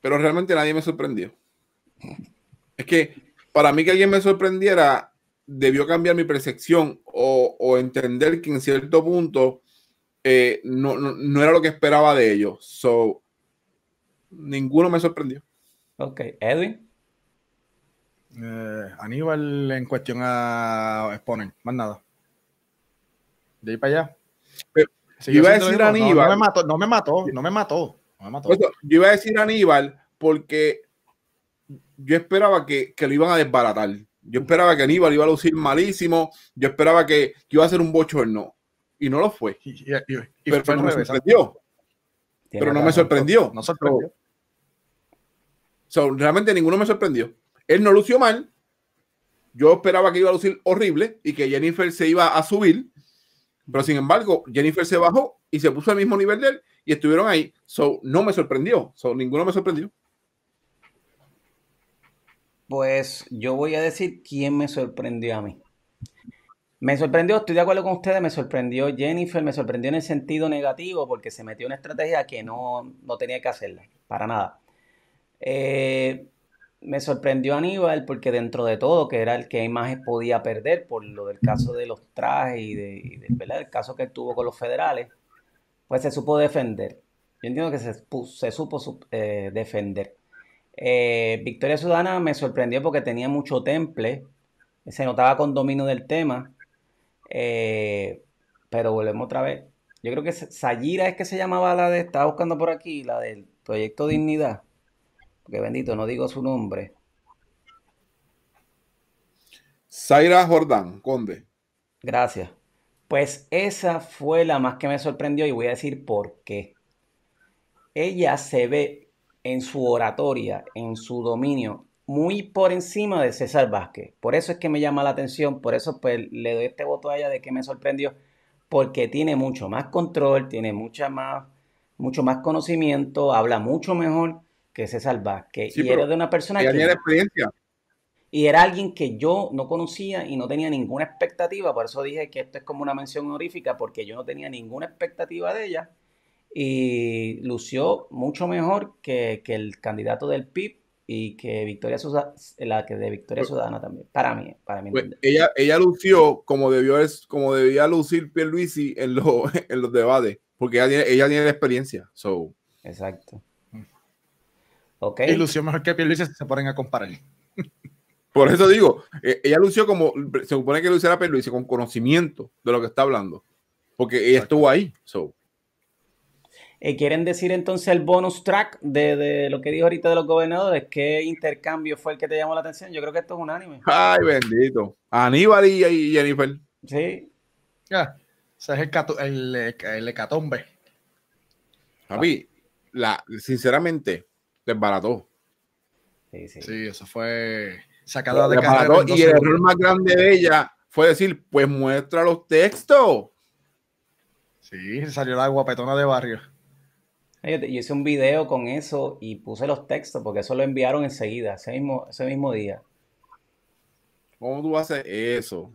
pero realmente nadie me sorprendió. Es que para mí que alguien me sorprendiera, debió cambiar mi percepción o, entender que en cierto punto eh, no, era lo que esperaba de ellos. So, ninguno me sorprendió. Ok, Edwin. Eh, Aníbal en cuestión a Exponen, más nada. De ahí para allá. yo iba a decir Aníbal. No, me mató, no me mató, no me mató. yo iba a decir Aníbal porque yo esperaba que, lo iban a desbaratar. Yo esperaba que Aníbal iba a lucir malísimo. Yo esperaba que, iba a ser un bochorno. Y no lo fue. Y, pero, no me sorprendió. Pero no me sorprendió. No sorprendió. realmente ninguno me sorprendió. Él no lució mal. Yo esperaba que iba a lucir horrible y que Jennifer se iba a subir. Pero sin embargo, Jennifer se bajó y se puso al mismo nivel de él y estuvieron ahí. So, no me sorprendió. So, ninguno me sorprendió. Pues yo voy a decir quién me sorprendió a mí. Me sorprendió, estoy de acuerdo con ustedes, me sorprendió Jennifer, me sorprendió en el sentido negativo porque se metió en una estrategia que no, tenía que hacerla, para nada. Eh, me sorprendió Aníbal porque dentro de todo, que era el que más podía perder por lo del caso de los trajes y, de, el caso que tuvo con los federales, pues se supo defender. Yo entiendo que se, se supo eh, defender. Eh, Victoria Sudana me sorprendió porque tenía mucho temple, se notaba con dominio del tema, eh, pero volvemos otra vez. Yo creo que Sayira es que se llamaba la de, estaba buscando por aquí, la del Proyecto Dignidad, que bendito, no digo su nombre. Zaira Jordán, Conde. Gracias. Pues esa fue la más que me sorprendió y voy a decir por qué. Ella se ve en su oratoria, en su dominio, muy por encima de César Vázquez. Por eso es que me llama la atención, por eso pues, le doy este voto a ella de que me sorprendió, porque tiene mucho más control, tiene mucha más, mucho más conocimiento, habla mucho mejor que César Vázquez. y era de una persona que... experiencia. Y era alguien que yo no conocía y no tenía ninguna expectativa, por eso dije que esto es como una mención honorífica, porque yo no tenía ninguna expectativa de ella y lució mucho mejor que, el candidato del PIB y que Victoria Sosa la que de Victoria Ciudadana también, para mí, para mí. ella, ella lució como debió como debía lucir Pierluisi en, en los debates, porque ella tiene, experiencia, so. Exacto. Mm. Okay. Y lució mejor que Pierluisi si se ponen a comparar. Por eso digo, e, ella lució como, se supone que luciera Pierluisi con conocimiento de lo que está hablando, porque ella estuvo ahí, so. Eh, ¿Quieren decir entonces el bonus track de, lo que dijo ahorita de los gobernadores? ¿Qué intercambio fue el que te llamó la atención? Yo creo que esto es unánime. Ay, bendito. Aníbal y, Jennifer. Sí. Ya. Ese es el, hecatombe. Papi, la, sinceramente, desbarató. Sí, sí. sí, eso fue sacado de Y el error más grande de ella fue decir, pues muestra los textos. Sí, salió la guapetona de barrio. Yo hice un video con eso y puse los textos porque eso lo enviaron enseguida, ese mismo, ese mismo día. ¿Cómo tú haces eso?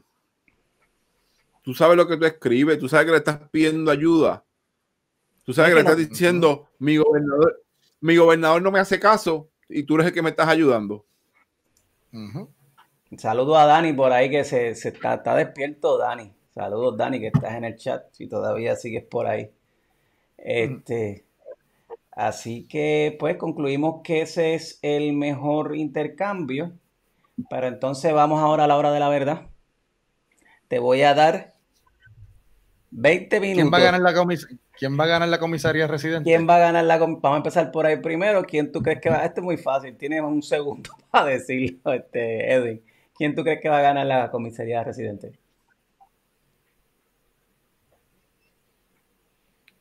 Tú sabes lo que tú escribes, tú sabes que le estás pidiendo ayuda. Tú sabes que, le estás diciendo, mi gobernador, no me hace caso y tú eres el que me estás ayudando. Saludos Saludo a Dani por ahí que se, está, despierto, Dani. Saludos, Dani, que estás en el chat, y todavía sigues por ahí. Este, Así que pues concluimos que ese es el mejor intercambio. Pero entonces vamos ahora a la hora de la verdad. Te voy a dar 20 minutos. ¿Quién va a ganar la, ¿Quién va a ganar la comisaría residente? ¿Quién va a ganar la Vamos a empezar por ahí primero. ¿Quién tú crees que va? Esto es muy fácil. Tienes un segundo para decirlo, este, ¿Quién tú crees que va a ganar la comisaría residente?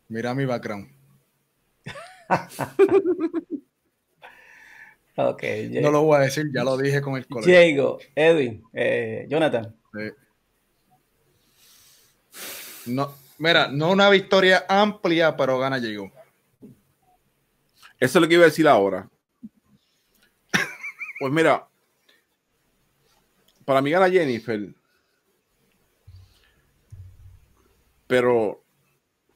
Mira mi background okay, no lo voy a decir, ya lo dije con el colega. Diego, Edwin, eh, Jonathan. No, mira, no una victoria amplia, pero gana Diego. Eso es lo que iba a decir ahora. Pues mira, para mí gana Jennifer. Pero.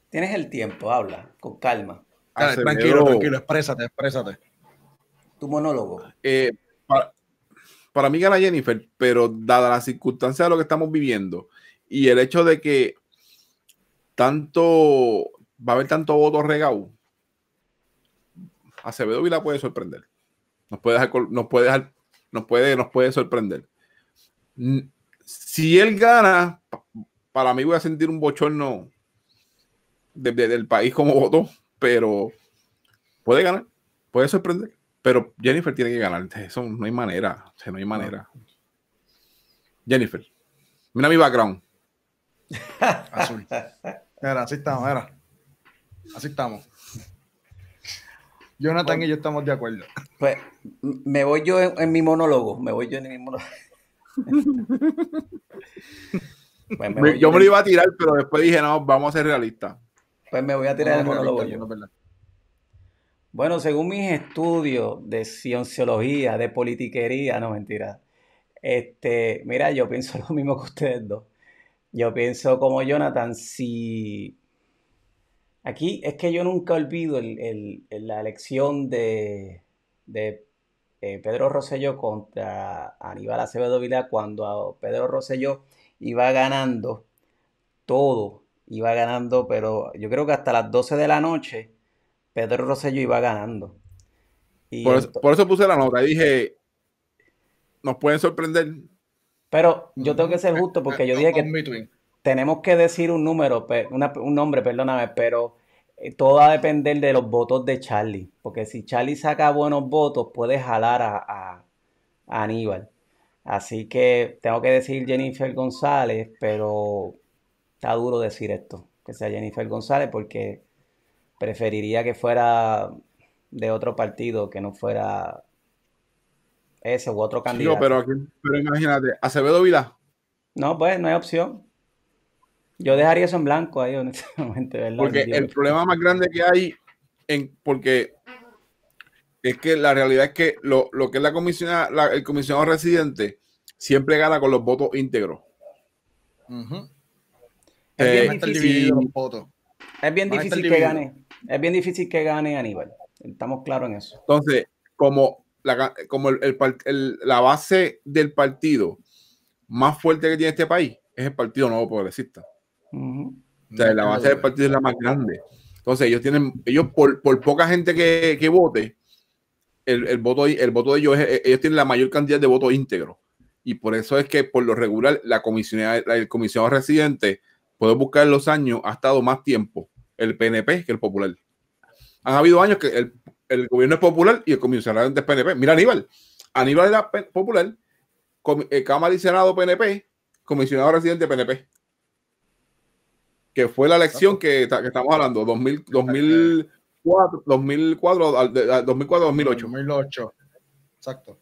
Tienes el tiempo, habla, con calma tranquilo, tranquilo, exprésate, exprésate. Tu monólogo. Eh, para, mí gana Jennifer, pero dada la circunstancia de lo que estamos viviendo y el hecho de que tanto va a haber tanto voto regado, Acevedo Vila puede sorprender. Nos puede nos puede nos puede, nos puede sorprender. Si él gana, para mí voy a sentir un bochorno desde el del país como voto pero puede ganar, puede sorprender. Pero Jennifer tiene que ganar. Eso no hay manera. no hay manera. Ah. Jennifer, mira mi background. Azul. así estamos, Así estamos. Jonathan y yo estamos de acuerdo. Pues me voy yo en, mi monólogo. Me voy yo en mi monólogo. Pues, yo, yo me lo iba a tirar, pero después dije, no, vamos a ser realistas. Pues me voy a tirar el monólogo Bueno, según mis estudios de cienciología, de politiquería, no mentira. Este, mira, yo pienso lo mismo que ustedes dos. Yo pienso como Jonathan, si Aquí es que yo nunca olvido la elección de, de Pedro Rosselló contra Aníbal Acevedo Vilá cuando Pedro Rosselló iba ganando todo iba ganando, pero yo creo que hasta las 12 de la noche Pedro Rosselló iba ganando. Y por, eso, puse la nota, dije, nos pueden sorprender. Pero yo tengo que ser justo porque yo dije que tenemos que decir un número, un nombre, perdóname, pero eh, todo va a depender de los votos de Charlie, porque si Charlie saca buenos votos puede jalar a Aníbal. Así que tengo que decir Jennifer González, pero está duro decir esto, que sea Jennifer González, porque preferiría que fuera de otro partido, que no fuera ese u otro candidato. pero, pero imagínate, Acevedo Vila. No, pues no hay opción. Yo dejaría eso en blanco ahí, honestamente, ¿verdad? Porque el problema más grande que hay, en, porque es que la realidad es que lo, lo que es la comisión, el comisionado residente siempre gana con los votos íntegros. Es bien difícil, que gane. Es bien difícil que gane Aníbal. Estamos claros en eso. Entonces, como la, como la base del partido más fuerte que tiene este país es el Partido Nuevo Progresista. la base del partido es la más grande. Entonces, ellos tienen, ellos por, poca gente que, vote, el, el, voto, el voto de ellos, es, e, ellos tienen la mayor cantidad de votos íntegros. Y por eso es que por lo regular la comisión, el comisionado residente Puedo buscar los años, ha estado más tiempo el PNP que el popular. Han habido años que el, el gobierno es popular y el comisionado es PNP. Mira, Aníbal. Aníbal era popular, el eh, Cámara y Senado PNP, comisionado residente PNP. Que fue la elección que, que estamos hablando, 2000, 2004, 2004, 2004, 2008. 2008, exacto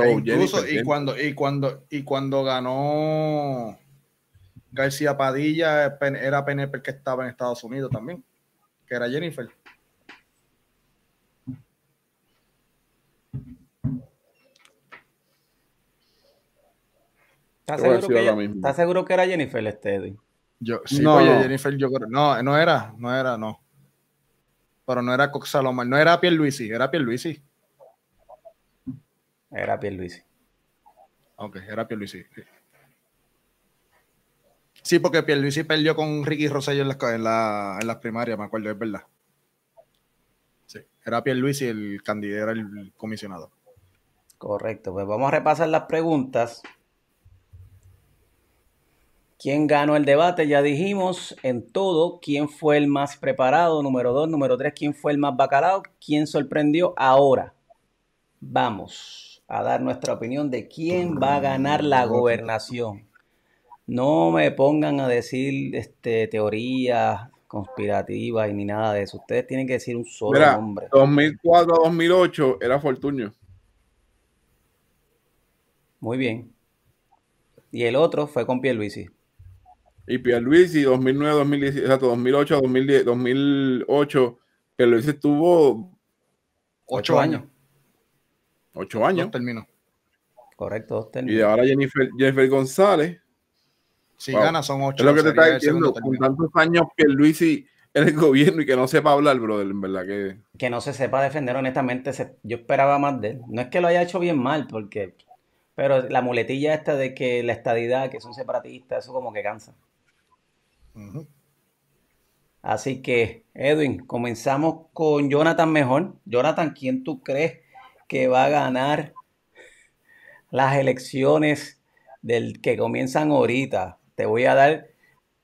incluso, y cuando, y cuando, y cuando ganó García Padilla, era PNP que estaba en Estados Unidos también, que era Jennifer. ¿Estás seguro, que era Jennifer Steady. no, no. Jennifer, yo No, no era, no era, no. Pero no era Salomar, no era Pierluisi, era Pierluisi. Era Pierluisi. Ok, era Pierluisi. Sí, sí porque Pierluisi perdió con Ricky Rosell en las en primarias, me acuerdo, es verdad. Sí, era Pierluisi el candidato, era el comisionado. Correcto, pues vamos a repasar las preguntas. ¿Quién ganó el debate? Ya dijimos en todo. ¿Quién fue el más preparado? Número dos. Número tres. ¿Quién fue el más bacalao? ¿Quién sorprendió? Ahora. Vamos a dar nuestra opinión de quién va a ganar la gobernación. No me pongan a decir este, teorías conspirativas y ni nada de eso. Ustedes tienen que decir un solo nombre. 2004 a 2008 era Fortunio. Muy bien. Y el otro fue con Pierluisi. Y Pierluisi 2009, 2010, exacto, 2008 2010, 2008, Pierluisi estuvo ocho, años. Ocho años. Dos Correcto, dos términos. Y ahora Jennifer, Jennifer González. Si gana son ocho. Es lo que te está diciendo, con tantos años que Luis y el gobierno y que no sepa hablar, brother, en verdad que... Que no se sepa defender, honestamente, yo esperaba más de él. No es que lo haya hecho bien mal, porque... Pero la muletilla esta de que la estadidad, que son separatistas, eso como que cansa. Así que, Edwin, comenzamos con Jonathan mejor. Jonathan, ¿quién tú crees que va a ganar las elecciones del que comienzan ahorita. Te voy a dar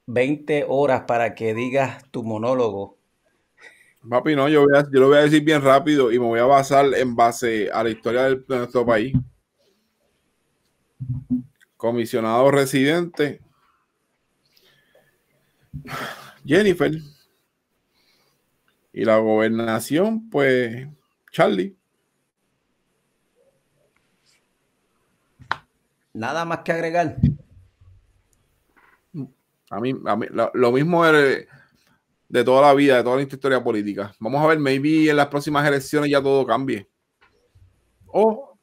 20 horas para que digas tu monólogo. Papi, no, yo, yo lo voy a decir bien rápido y me voy a basar en base a la historia de nuestro país. Comisionado residente. Jennifer. Y la gobernación, pues, Charlie. Nada más que agregar. A mí, lo, mismo de, de toda la vida, de toda la historia política. Vamos a ver, maybe en las próximas elecciones ya todo cambie. O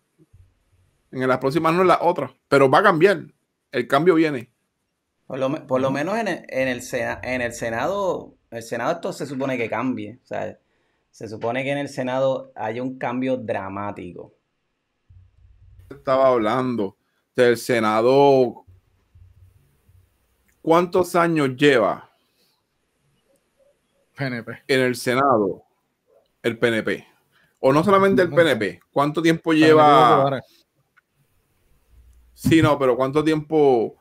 en las próximas no en las otras, pero va a cambiar. El cambio viene. Por lo, menos en el, en el, en el Senado, el Senado esto se supone que cambie. O sea, se supone que en el Senado hay un cambio dramático. Estaba hablando del Senado, ¿cuántos años lleva? PNP. En el Senado, el PNP. O no solamente el PNP, ¿cuánto tiempo lleva? Sí, no, pero ¿cuánto tiempo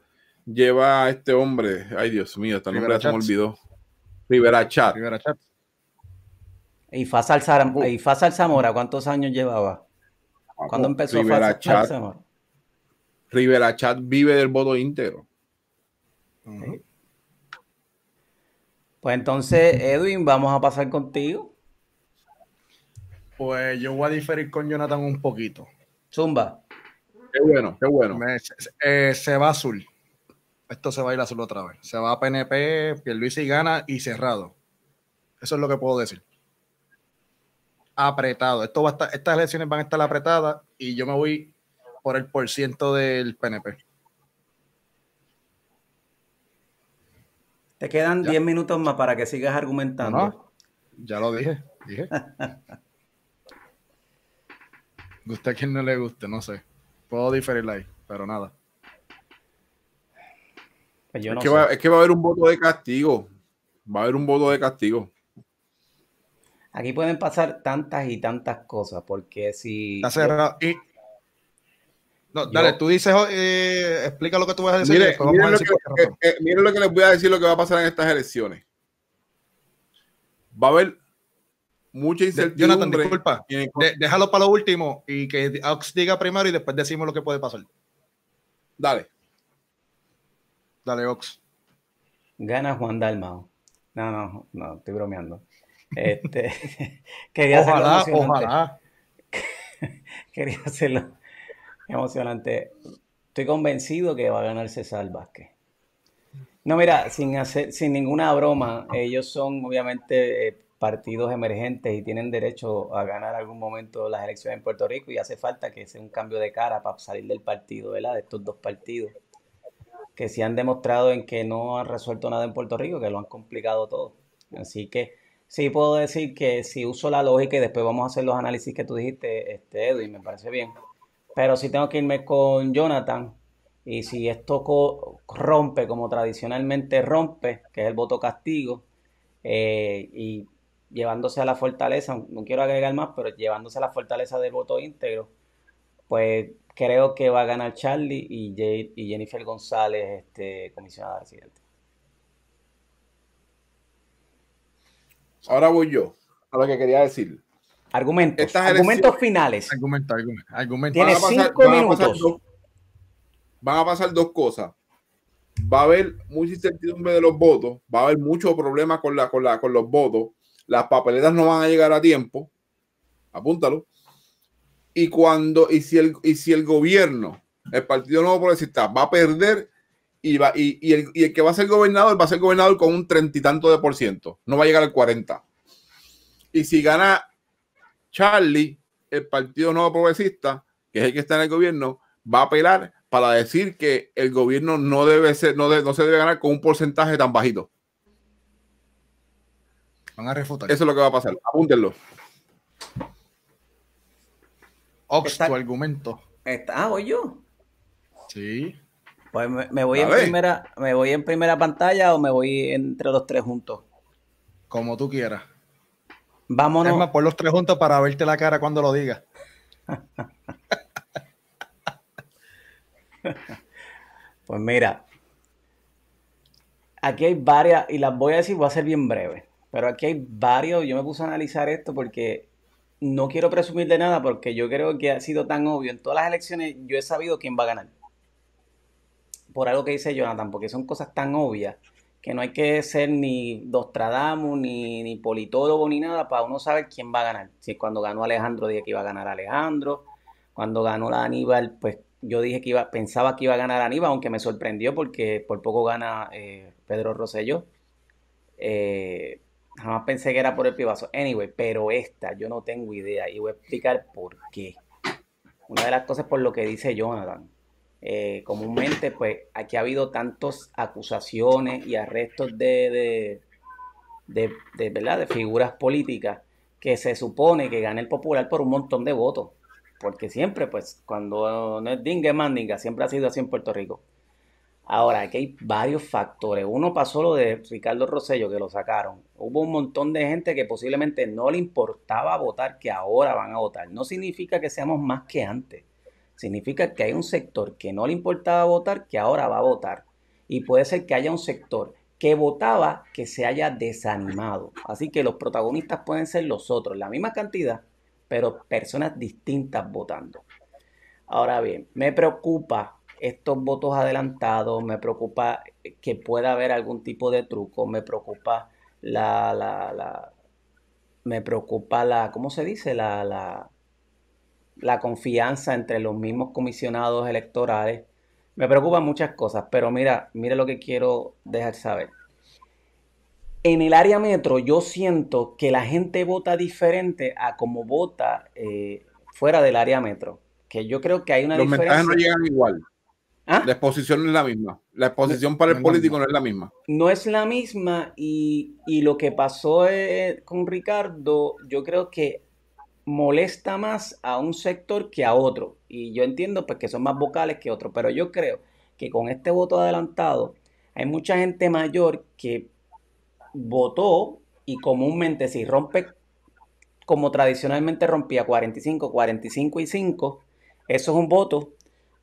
lleva este hombre? Ay, Dios mío, esta nombre se me olvidó. Rivera Chat. Rivera Chat. Y Fasal, Zamora, oh. ¿cuántos años llevaba? Ah, ¿Cuándo pues, empezó Zamora? Rivera Chat vive del voto íntegro. Pues entonces, Edwin, vamos a pasar contigo. Pues yo voy a diferir con Jonathan un poquito. Zumba. Qué bueno, qué bueno. Eh, se va azul. Esto se va a ir azul otra vez. Se va a PNP, y gana y cerrado. Eso es lo que puedo decir. Apretado. Esto va estas elecciones van a estar apretadas y yo me voy por el por ciento del PNP. Te quedan 10 minutos más para que sigas argumentando. ya lo dije, dije. Gusta a quien no le guste, no sé. Puedo diferirla ahí, pero nada. Pues es, que va, a haber un voto de castigo. Va a haber un voto de castigo. Aquí pueden pasar tantas y tantas cosas, porque si... Está cerrado dale, tú dices, eh, explica lo que tú vas a decir. Eh, eh, lo que, les voy a decir lo que va a pasar en estas elecciones. Va a haber mucha incertidumbre. Jonathan, disculpa, déjalo para lo último y que Ox diga primero y después decimos lo que puede pasar. Dale. Dale, Ox. Gana Juan Dalmao. No, no, no, estoy bromeando. Este, quería ojalá, ojalá. quería hacerlo Emocionante. Estoy convencido que va a ganar César Vázquez. No, mira, sin, hacer, sin ninguna broma, ellos son obviamente eh, partidos emergentes y tienen derecho a ganar algún momento las elecciones en Puerto Rico y hace falta que sea un cambio de cara para salir del partido, ¿verdad? De estos dos partidos que se han demostrado en que no han resuelto nada en Puerto Rico, que lo han complicado todo. Así que sí puedo decir que si uso la lógica y después vamos a hacer los análisis que tú dijiste, este, Edwin, me parece bien. Pero si tengo que irme con Jonathan, y si esto rompe como tradicionalmente rompe, que es el voto castigo, eh, y llevándose a la fortaleza, no quiero agregar más, pero llevándose a la fortaleza del voto íntegro, pues creo que va a ganar Charlie y, Jade, y Jennifer González, este, comisionada residente. Ahora voy yo a lo que quería decir. Argumentos. argumentos finales. Argumentos. van a pasar, cinco minutos. dos, van a pasar dos cosas. Va a haber mucha incertidumbre de los votos. Va a haber muchos problemas con, la, con, la, con los votos. Las papeletas no van a llegar a tiempo. Apúntalo. Y cuando, y si el, y si el gobierno, el Partido Nuevo Progresista, va a perder, y, va, y, y, el, y, el, que va a ser gobernador va a ser gobernador con un treinta y tanto de por ciento. No va a llegar al cuarenta. Y si gana Charlie, el Partido no Progresista, que es el que está en el gobierno, va a apelar para decir que el gobierno no debe ser, no, no se debe ganar con un porcentaje tan bajito. Van a refutar. Eso es lo que va a pasar. Apúntenlo. Ox, tu argumento. Está, ah, yo. Sí. Pues me, voy en primera, me voy en primera pantalla o me voy entre los tres juntos. Como tú quieras. Vámonos. Es más, los tres juntos para verte la cara cuando lo diga. pues mira, aquí hay varias, y las voy a decir, voy a ser bien breve, pero aquí hay varios, yo me puse a analizar esto porque no quiero presumir de nada, porque yo creo que ha sido tan obvio, en todas las elecciones yo he sabido quién va a ganar. Por algo que dice Jonathan, porque son cosas tan obvias que no hay que ser ni Dostradamus, ni, ni politólogo, ni nada para uno saber quién va a ganar. Si cuando ganó Alejandro dije que iba a ganar Alejandro, cuando ganó la Aníbal, pues yo dije que iba, pensaba que iba a ganar Aníbal, aunque me sorprendió porque por poco gana eh, Pedro Rosselló. Eh, jamás pensé que era por el pibazo. Anyway, pero esta yo no tengo idea y voy a explicar por qué. Una de las cosas por lo que dice Jonathan. Eh, comúnmente, pues aquí ha habido tantas acusaciones y arrestos de, de, de, ¿verdad? de figuras políticas que se supone que gana el popular por un montón de votos. Porque siempre, pues, cuando no es dingue, mandinga, siempre ha sido así en Puerto Rico. Ahora, aquí hay varios factores. Uno pasó lo de Ricardo Rosello, que lo sacaron. Hubo un montón de gente que posiblemente no le importaba votar, que ahora van a votar. No significa que seamos más que antes. Significa que hay un sector que no le importaba votar, que ahora va a votar. Y puede ser que haya un sector que votaba que se haya desanimado. Así que los protagonistas pueden ser los otros, la misma cantidad, pero personas distintas votando. Ahora bien, me preocupa estos votos adelantados, me preocupa que pueda haber algún tipo de truco, me preocupa la, la, me preocupa la, ¿cómo se dice? La, la, la confianza entre los mismos comisionados electorales. Me preocupan muchas cosas, pero mira, mira lo que quiero dejar saber. En el área metro yo siento que la gente vota diferente a como vota eh, fuera del área metro. Que yo creo que hay una los diferencia. Los mensajes no llegan igual. ¿Ah? La exposición no es la misma. La exposición para el político no es la misma. No es la misma y, lo que pasó eh, con Ricardo, yo creo que molesta más a un sector que a otro. Y yo entiendo pues, que son más vocales que otros, pero yo creo que con este voto adelantado hay mucha gente mayor que votó y comúnmente si rompe como tradicionalmente rompía 45, 45 y 5, eso es un voto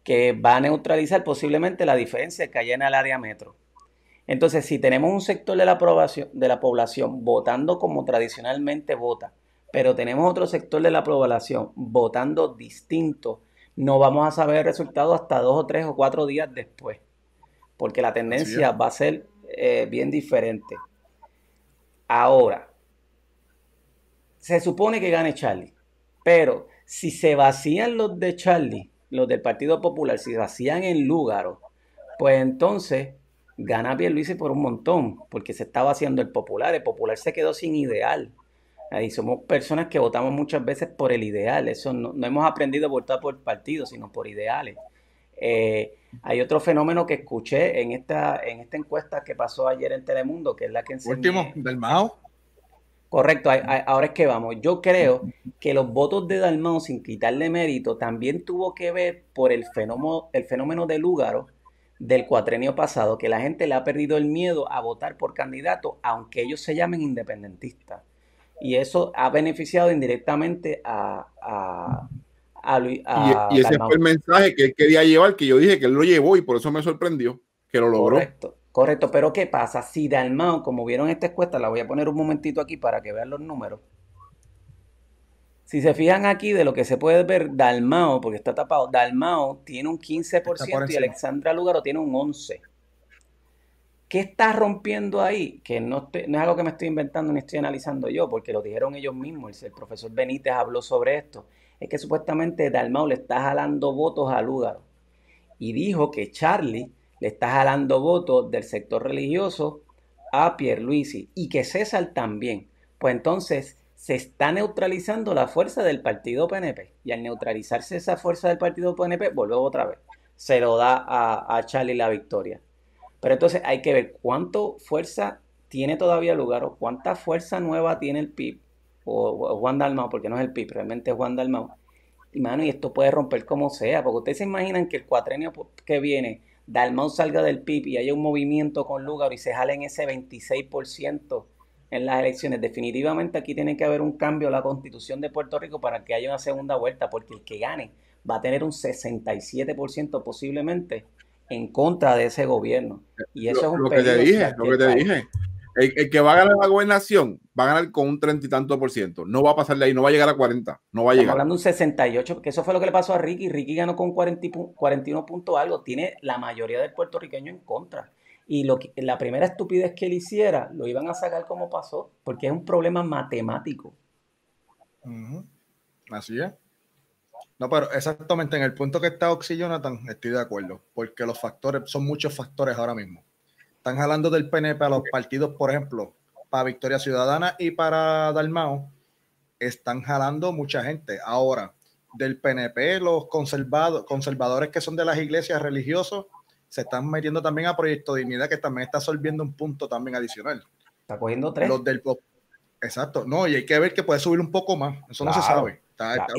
que va a neutralizar posiblemente la diferencia que hay en el área metro. Entonces, si tenemos un sector de la, de la población votando como tradicionalmente vota, pero tenemos otro sector de la población votando distinto. No vamos a saber el resultado hasta dos o tres o cuatro días después, porque la tendencia va a ser eh, bien diferente. Ahora, se supone que gane Charlie, pero si se vacían los de Charlie, los del Partido Popular, si vacían en lugar, pues entonces gana Pierluisi por un montón, porque se estaba haciendo el popular, el popular se quedó sin ideal. Ahí somos personas que votamos muchas veces por el ideal. Eso no, hemos aprendido a votar por partidos, sino por ideales. Eh, hay otro fenómeno que escuché en esta, en esta encuesta que pasó ayer en Telemundo, que es la que enseñé. Último, Dalmao. Correcto, ahora es que vamos. Yo creo que los votos de Dalmao, sin quitarle mérito, también tuvo que ver por el fenómeno, el fenómeno de Lúgaro del cuatrenio pasado, que la gente le ha perdido el miedo a votar por candidato, aunque ellos se llamen independentistas y eso ha beneficiado indirectamente a... a, y, ese fue el mensaje que él quería llevar, que yo dije que él lo llevó y por eso me sorprendió que lo logró. Correcto, correcto. Pero ¿qué pasa? Si Dalmao como vieron esta encuesta, la voy a poner un momentito aquí para que vean los números. Si se fijan aquí de lo que se puede ver, Dalmao, porque está tapado, Dalmao tiene un 15% y Alexandra Lugaro tiene un 11%. ¿Qué está rompiendo ahí? Que no, es algo que me estoy inventando ni estoy analizando yo, porque lo dijeron ellos mismos. El, profesor Benítez habló sobre esto. Es que supuestamente Dalmau le está jalando votos a Lugar Y dijo que Charlie le está jalando votos del sector religioso a Pierluisi y que César también. Pues entonces se está neutralizando la fuerza del partido PNP. Y al neutralizarse esa fuerza del partido PNP, volvemos otra vez. Se lo da a Charlie la victoria. Pero entonces hay que ver cuánto fuerza tiene todavía lugar o cuánta fuerza nueva tiene el PIB o, Juan Dalmau, porque no es el PIB, realmente es Juan Dalmau. Y mano, y esto puede romper como sea, porque ustedes se imaginan que el cuatrenio que viene, Dalmau salga del PIB y haya un movimiento con lugar y se jalen ese 26% en las elecciones. Definitivamente aquí tiene que haber un cambio a la constitución de Puerto Rico para que haya una segunda vuelta, porque el que gane va a tener un 67% posiblemente en contra de ese gobierno. Y eso es un lo que te dije, lo que te dije. El, que va a ganar la gobernación va a ganar con un treinta y tanto por ciento. No va a pasar de ahí, no va a llegar a 40. No va a Estamos llegar. hablando de un 68, porque eso fue lo que le pasó a Ricky. Ricky ganó con 40 41 puntos algo. Tiene la mayoría del puertorriqueño en contra. Y lo que, la primera estupidez que él hiciera lo iban a sacar como pasó, porque es un problema matemático. Así es. No, pero exactamente en el punto que está Oxy Jonathan, estoy de acuerdo, porque los factores, son muchos factores ahora mismo. Están jalando del PNP a los partidos, por ejemplo, para Victoria Ciudadana y para Dalmao, están jalando mucha gente. Ahora, del PNP, los conservado, conservadores que son de las iglesias religiosas, se están metiendo también a Proyecto Dignidad, que también está absorbiendo un punto también adicional. Está cogiendo tres. Los del, exacto. No, y hay que ver que puede subir un poco más. Eso no se sabe.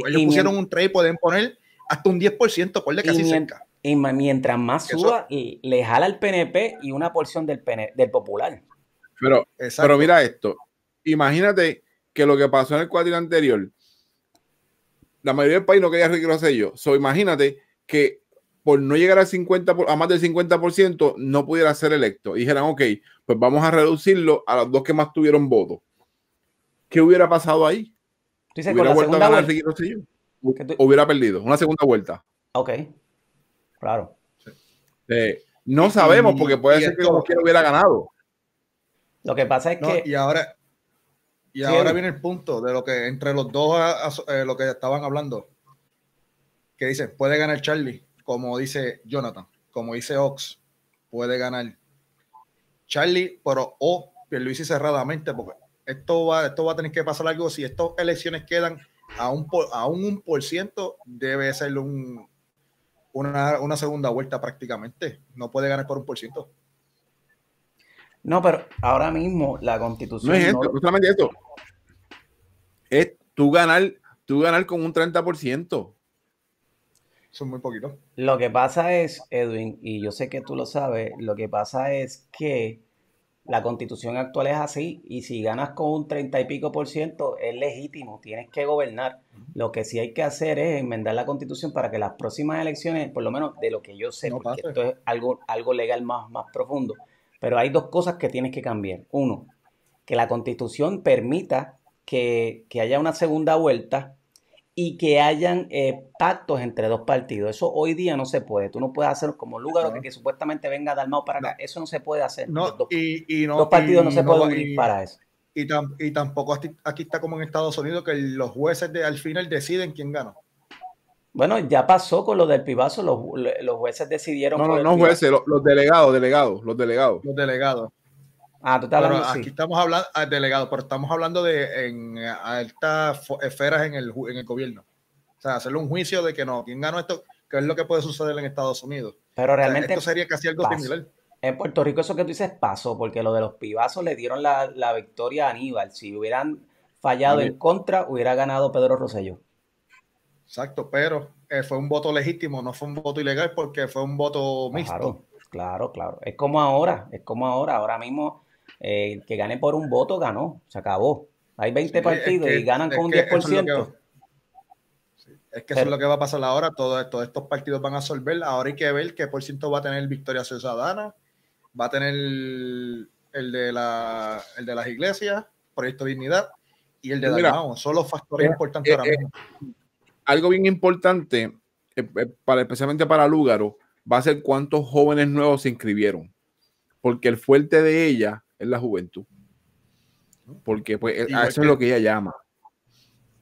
Ellos pusieron un trade, pueden poner hasta un 10%, de casi cerca. Y mientras más suba, y le jala el PNP y una porción del, del popular. Pero, mira esto. Imagínate que lo que pasó en el cuadril anterior, la mayoría del país no quería a sello So, imagínate que por no llegar al 50, a más del 50%, no pudiera ser electo. Y dijeran, ok, pues vamos a reducirlo a los dos que más tuvieron votos. ¿Qué hubiera pasado ahí? hubiera hubiera perdido. Una segunda vuelta. Ok, claro. Eh, no sabemos, porque puede ser que como quiera hubiera ganado. Lo que pasa es que. Y ahora, y ahora viene el punto de lo que entre los dos, eh, lo que estaban hablando. Que dice, puede ganar Charlie, como dice Jonathan, como dice Ox, puede ganar Charlie, pero o hice cerradamente, porque esto va, esto va a tener que pasar algo. Si estas elecciones quedan a un, a un debe ser una, segunda vuelta prácticamente. No puede ganar por un por ciento. No, pero ahora mismo la constitución. No es tu Es tú ganar, tú ganar con un 30%. Son muy poquitos. Lo que pasa es, Edwin, y yo sé que tú lo sabes, lo que pasa es que la constitución actual es así y si ganas con un treinta y pico por ciento es legítimo, tienes que gobernar. Lo que sí hay que hacer es enmendar la constitución para que las próximas elecciones, por lo menos de lo que yo sé, porque esto es algo, algo legal más, más profundo, pero hay dos cosas que tienes que cambiar. Uno, que la constitución permita que, que haya una segunda vuelta y que hayan eh, pactos entre dos partidos. Eso hoy día no se puede. Tú no puedes hacer como lugar que, supuestamente venga Dalmao para acá. Eso no se puede hacer. No, los, dos, y, y partidos no se pueden ir para eso. Y, y tampoco aquí está como en Estados Unidos que los jueces de, al final deciden quién gana. Bueno, ya pasó con lo del pibazo, los, los jueces decidieron. No, no, no jueces, los, los, delegados, delegados, los delegados. Los delegados. Ah, tú estás aquí estamos hablando, ah, delegado, pero estamos hablando de en altas esferas en el, en el gobierno. O sea, hacerle un juicio de que no, ¿quién ganó esto? ¿Qué es lo que puede suceder en Estados Unidos? Pero realmente. esto sería casi algo paso. similar. En Puerto Rico, eso que tú dices pasó, porque lo de los pibazos le dieron la, victoria a Aníbal. Si hubieran fallado en contra, hubiera ganado Pedro Rosselló. Exacto, pero eh, fue un voto legítimo, no fue un voto ilegal porque fue un voto claro, mixto. Claro, claro. Es como ahora, es como ahora. Ahora mismo eh, que gane por un voto, ganó, se acabó. Hay 20 partidos y ganan con un 10%. Es que eso es lo que va a pasar ahora. Todos, estos partidos van a absorber. Ahora hay que ver qué por ciento va a tener Victoria Ciudadana, va a tener el de, la, el de las iglesias, Proyecto Dignidad y el de Dalmao. Son los factores eh, importantes eh, ahora eh, mismo. algo bien importante, para, especialmente para Lúgaro, va a ser cuántos jóvenes nuevos se inscribieron. Porque el fuerte de ella es la juventud. Porque pues, eh, eso es lo que ella llama.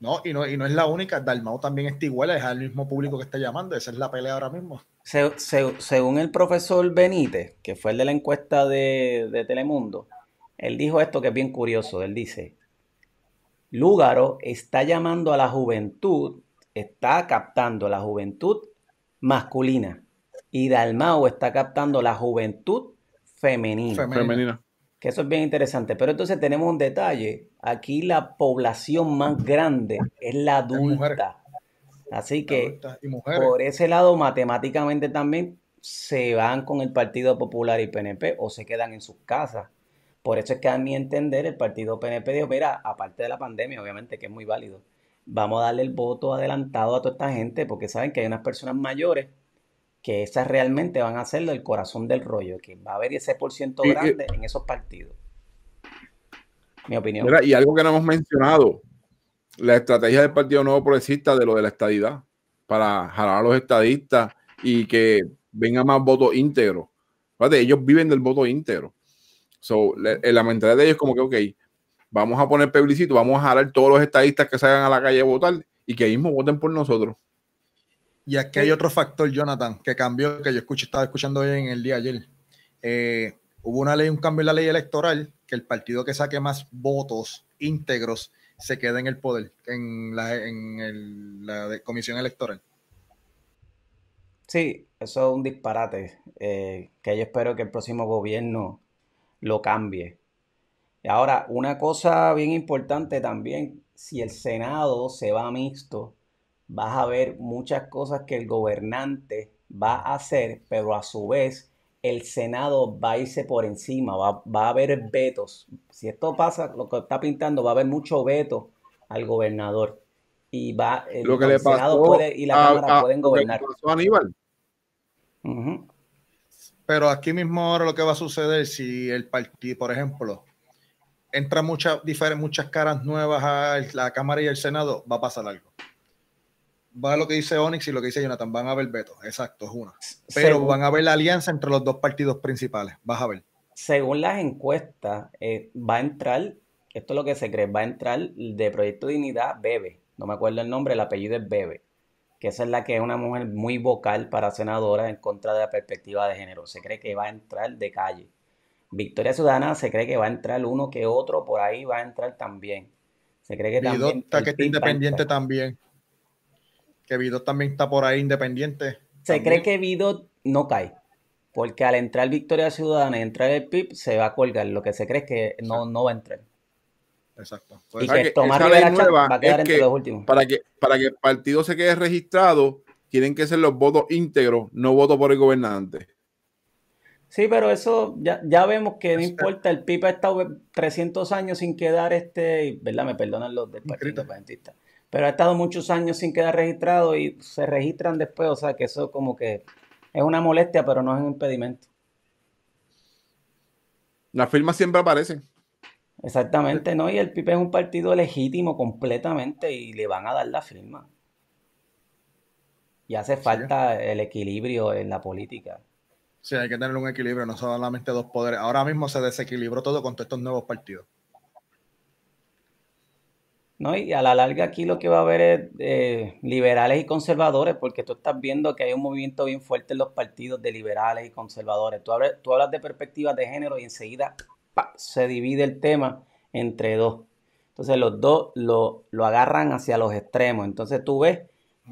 No y, no, y no es la única. Dalmau también está igual, es al mismo público que está llamando. Esa es la pelea ahora mismo. según el profesor Benítez, que fue el de la encuesta de, de Telemundo, él dijo esto que es bien curioso. Él dice, Lúgaro está llamando a la juventud, está captando la juventud masculina. Y Dalmau está captando la juventud femenina. Femenina que eso es bien interesante. Pero entonces tenemos un detalle. Aquí la población más grande es la adulta. Así que por ese lado, matemáticamente también se van con el Partido Popular y PNP o se quedan en sus casas. Por eso es que a mi entender el Partido PNP dijo, mira, aparte de la pandemia, obviamente que es muy válido, vamos a darle el voto adelantado a toda esta gente porque saben que hay unas personas mayores que esas realmente van a ser el corazón del rollo, que va a haber ese por ciento grande en esos partidos. Mi opinión. y algo que no hemos mencionado, la estrategia del Partido Nuevo Progresista de lo de la estadidad, para jalar a los estadistas y que venga más voto íntegro Ellos viven del voto íntegro. So, eh, la, mentalidad de ellos es como que, ok, vamos a poner peblicito vamos a jalar todos los estadistas que salgan a la calle a votar y que ellos mismos voten por nosotros. Y aquí hay otro factor, Jonathan, que cambió, que yo escuché, estaba escuchando hoy en el día ayer. Eh, hubo una ley, un cambio en la ley electoral, que el partido que saque más votos íntegros se quede en el poder, en la, en la comisión electoral. Sí, eso es un disparate, eh, que yo espero que el próximo gobierno lo cambie. Y Ahora, una cosa bien importante también, si el Senado se va mixto, vas a ver muchas cosas que el gobernante va a hacer, pero a su vez el Senado va a irse por encima, va, a haber vetos. Si esto pasa, lo que está pintando, va a haber mucho veto al gobernador. Y va el, lo que Senado puede, y la Cámara pueden gobernar. Pero aquí mismo ahora lo que va a suceder si el partido, por ejemplo, entra muchas muchas caras nuevas a la Cámara y el Senado, va a pasar algo va lo que dice Onyx y lo que dice Jonathan, van a ver Beto, exacto, es una. Pero van a ver la alianza entre los dos partidos principales, vas a ver. Según las encuestas, eh, va a entrar, esto es lo que se cree, va a entrar de Proyecto Dignidad Bebe, no me acuerdo el nombre, el apellido es Bebe, que esa es la que es una mujer muy vocal para senadora en contra de la perspectiva de género, se cree que va a entrar de calle. Victoria Ciudadana se cree que va a entrar uno que otro, por ahí va a entrar también. Se cree que también. que está independiente también que Vido también está por ahí independiente. Se cree que Vido no cae, porque al entrar Victoria Ciudadana y entrar el PIB se va a colgar. Lo que se cree es que no, no va a entrar. Exacto. y pues, que, que va a entre que últimos. Para que, para que el partido se quede registrado, tienen que ser los votos íntegros, no votos por el gobernante. Sí, pero eso ya, vemos que no importa. El PIB ha estado 300 años sin quedar este, ¿verdad? Me perdonan los del Partido pero ha estado muchos años sin quedar registrado y se registran después, o sea que eso como que es una molestia, pero no es un impedimento. Las firmas siempre aparecen. Exactamente, ¿no? Y el Pipe es un partido legítimo completamente y le van a dar la firma. Y hace falta el equilibrio en la política. Sí, hay que tener un equilibrio, no solamente dos poderes. Ahora mismo se desequilibró todo con estos nuevos partidos. ¿no? Y a la larga aquí lo que va a haber es eh, liberales y conservadores, porque tú estás viendo que hay un movimiento bien fuerte en los partidos de liberales y conservadores. Tú, hablas, de perspectivas de género y enseguida se divide el tema entre dos. Entonces los dos lo, agarran hacia los extremos. Entonces tú ves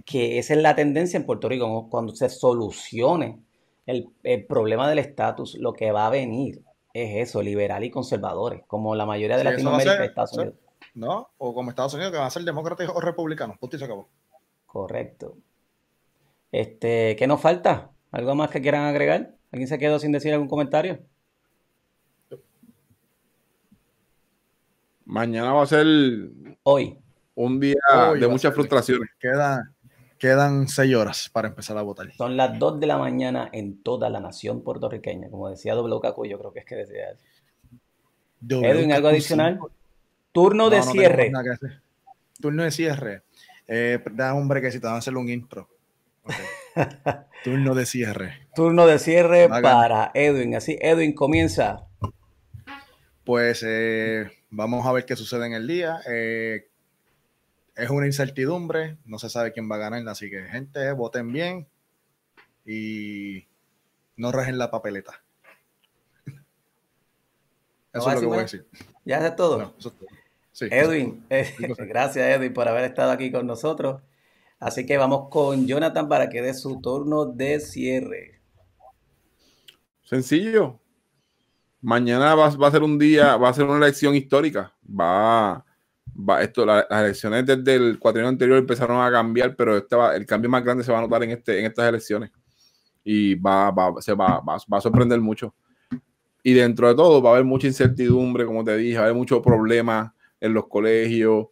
que esa es la tendencia en Puerto Rico, cuando se solucione el, problema del estatus, lo que va a venir es eso, liberal y conservadores, como la mayoría de Latinoamérica y Estados Unidos. ¿no? O como Estados Unidos, que van a ser demócratas o republicanos. Punto y se acabó. Correcto. Este, ¿Qué nos falta? ¿Algo más que quieran agregar? ¿Alguien se quedó sin decir algún comentario? Mañana va a ser hoy un día de muchas frustraciones. quedan seis horas para empezar a votar. Son las dos de la mañana en toda la nación puertorriqueña, como decía Doblo Cacu, yo creo que es que decía. Edwin, algo adicional. Turno de cierre. Turno de cierre. Eh, da un brequecito, vamos a un intro. Turno de cierre. Turno de cierre para Edwin. Así, Edwin, comienza. Pues eh, vamos a ver qué sucede en el día. Eh, es una incertidumbre, no se sabe quién va a ganar, así que gente, voten bien y no rajen la papeleta. Eso es lo que voy a decir. Ya está eso es todo. Edwin, eh, gracias Edwin por haber estado aquí con nosotros. Así que vamos con Jonathan para que dé su turno de cierre. Sencillo. Mañana va, a ser un día, va a ser una elección histórica. Va, va esto, las elecciones desde el cuatrienio anterior empezaron a cambiar, pero este el cambio más grande se va a notar en, este, en estas elecciones. Y va, va se va, va a sorprender mucho. Y dentro de todo va a haber mucha incertidumbre, como te dije, va a haber muchos problemas en los colegios.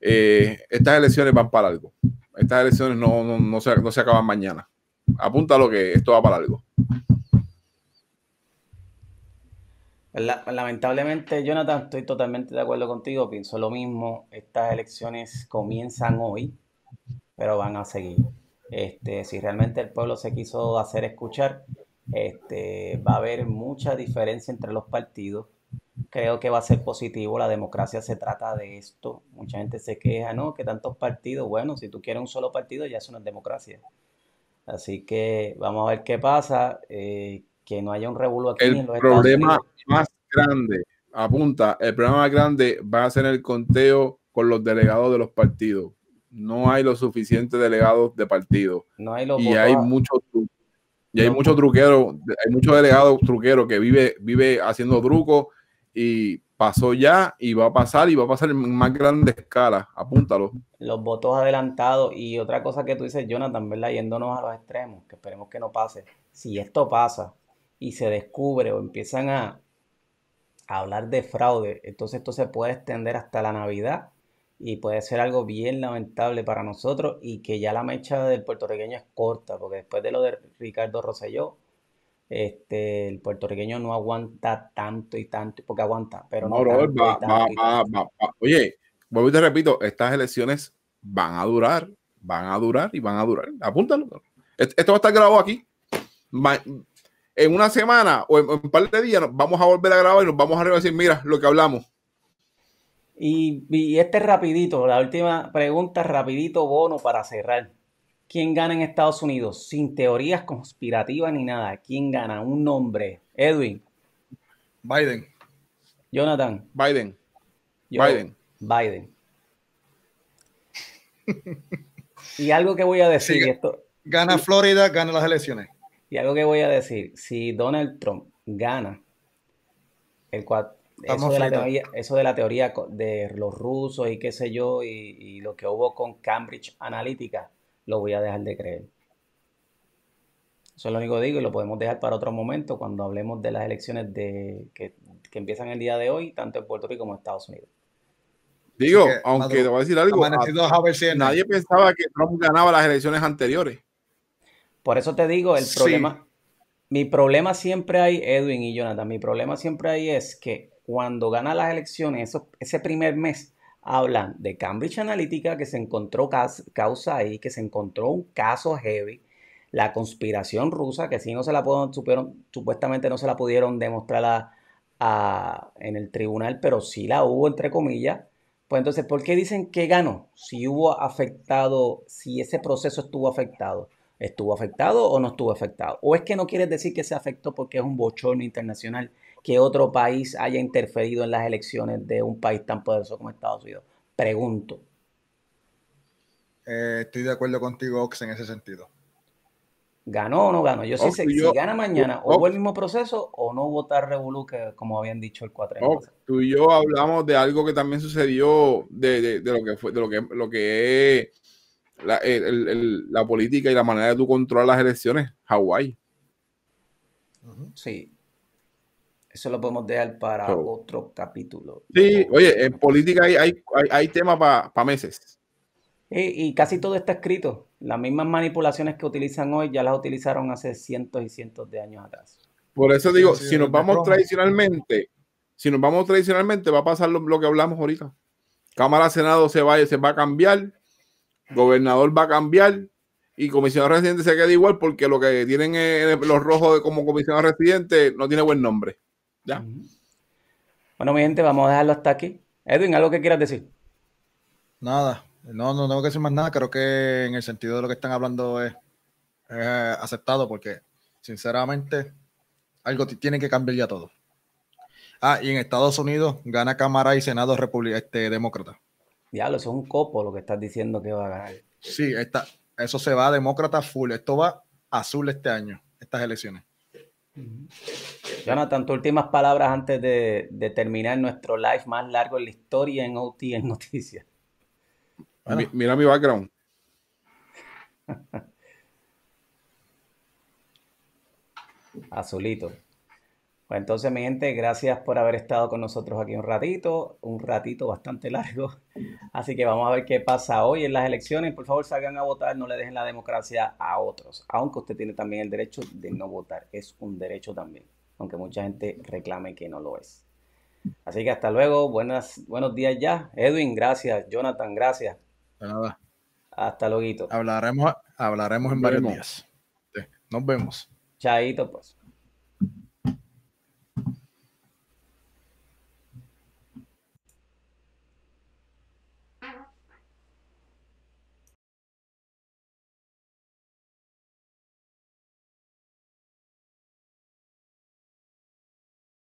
Eh, estas elecciones van para algo. Estas elecciones no, no, se, no se acaban mañana. Apunta lo que esto va para algo. Pues pues lamentablemente, Jonathan, estoy totalmente de acuerdo contigo, pienso lo mismo. Estas elecciones comienzan hoy, pero van a seguir. Este, si realmente el pueblo se quiso hacer escuchar, este, va a haber mucha diferencia entre los partidos creo que va a ser positivo. La democracia se trata de esto. Mucha gente se queja, ¿no? Que tantos partidos. Bueno, si tú quieres un solo partido, ya es una democracia. Así que vamos a ver qué pasa. Eh, que no haya un revuelo aquí. El en los problema más grande, apunta, el problema más grande va a ser el conteo con los delegados de los partidos. No hay los suficientes delegados de partido. No hay los y hay muchos y hay muchos truqueros, hay muchos delegados truqueros que vive, vive haciendo trucos y pasó ya y va a pasar y va a pasar en más grande escala. Apúntalo. Los votos adelantados y otra cosa que tú dices, Jonathan, ¿verdad? Yéndonos a los extremos, que esperemos que no pase. Si esto pasa y se descubre o empiezan a, a hablar de fraude, entonces esto se puede extender hasta la Navidad y puede ser algo bien lamentable para nosotros y que ya la mecha del puertorriqueño es corta, porque después de lo de Ricardo Rosselló, este, el puertorriqueño no aguanta tanto y tanto, porque aguanta, pero no. no Oye, vuelvo y te repito, estas elecciones van a durar, van a durar y van a durar. Apúntalo. Esto va a estar grabado aquí. En una semana o en un par de días vamos a volver a grabar y nos vamos a decir, mira lo que hablamos. y este rapidito, la última pregunta, rapidito bono para cerrar. ¿Quién gana en Estados Unidos? Sin teorías conspirativas ni nada. ¿Quién gana? Un nombre. Edwin. Biden. Jonathan. Biden. Biden. Biden. y algo que voy a decir. gana Florida, gana las elecciones. Y algo que voy a decir. Si Donald Trump gana, el eso, de la teoría, de, los rusos y qué sé yo, y lo que hubo con Cambridge Analytica lo voy a dejar de creer. Eso es lo único que digo y lo podemos dejar para otro momento cuando hablemos de las elecciones de, que, empiezan el día de hoy, tanto en Puerto Rico como en Estados Unidos. Digo, aunque te voy a decir algo, nadie pensaba que Trump ganaba las elecciones anteriores. Por eso te digo, el problema, mi problema siempre hay, Edwin y Jonathan, mi problema siempre hay es que cuando gana las elecciones, ese primer mes, hablan de Cambridge Analytica, que se encontró causa ahí, que se encontró un caso heavy, la conspiración rusa, que si no se la pudieron, supuestamente no se la pudieron demostrar en el tribunal, pero sí la hubo, entre comillas. Pues entonces, ¿por qué dicen que ganó? Si hubo afectado, si ese proceso estuvo afectado. ¿Estuvo afectado o no estuvo afectado? ¿O es que no quieres decir que se afectó porque es un bochorno internacional que otro país haya interferido en las elecciones de un país tan poderoso como Estados Unidos? Pregunto. Eh, estoy de acuerdo contigo, Ox, en ese sentido. ¿Ganó o no ganó? Yo sí sé si gana mañana, o hubo el mismo proceso o no votar tal como habían dicho el cuatrenio. tú y yo hablamos de algo que también sucedió de, lo que fue, de lo que, lo que es la, política y la manera de tú controlar las elecciones. Hawái. Sí, eso lo podemos dejar para otro capítulo. Sí, oye, en política hay, hay, hay, para meses. Y, casi todo está escrito. Las mismas manipulaciones que utilizan hoy ya las utilizaron hace cientos y cientos de años atrás. Por eso digo, si nos vamos tradicionalmente, si nos vamos tradicionalmente, va a pasar lo, que hablamos ahorita. Cámara Senado se va, se va a cambiar, gobernador va a cambiar y comisionado residente se queda igual porque lo que tienen los rojos como comisionado residente no tiene buen nombre. Bueno, mi gente, vamos a dejarlo hasta aquí. Edwin, ¿algo que quieras decir? Nada, no, no tengo que decir más nada. Creo que en el sentido de lo que están hablando es, eh, aceptado porque, sinceramente, algo tiene que cambiar ya todo. Ah, y en Estados Unidos gana Cámara y Senado este, Demócrata. Diablo, eso es un copo lo que estás diciendo que va a ganar. Sí, está, eso se va a Demócrata full. Esto va azul este año, estas elecciones. Jonathan, tus últimas palabras antes de, terminar nuestro live más largo en la historia en OT en noticias. mira mi background. Azulito. Pues entonces, mi gente, gracias por haber estado con nosotros aquí un ratito, un ratito bastante largo. Así que vamos a ver qué pasa hoy en las elecciones. Por favor, salgan a votar, no le dejen la democracia a otros, aunque usted tiene también el derecho de no votar. Es un derecho también, aunque mucha gente reclame que no lo es. Así que hasta luego, buenas, buenos días ya. Edwin, gracias. Jonathan, gracias. Nada. Hasta luego. Hablaremos, hablaremos en varios días. nos vemos. Chaito, pues.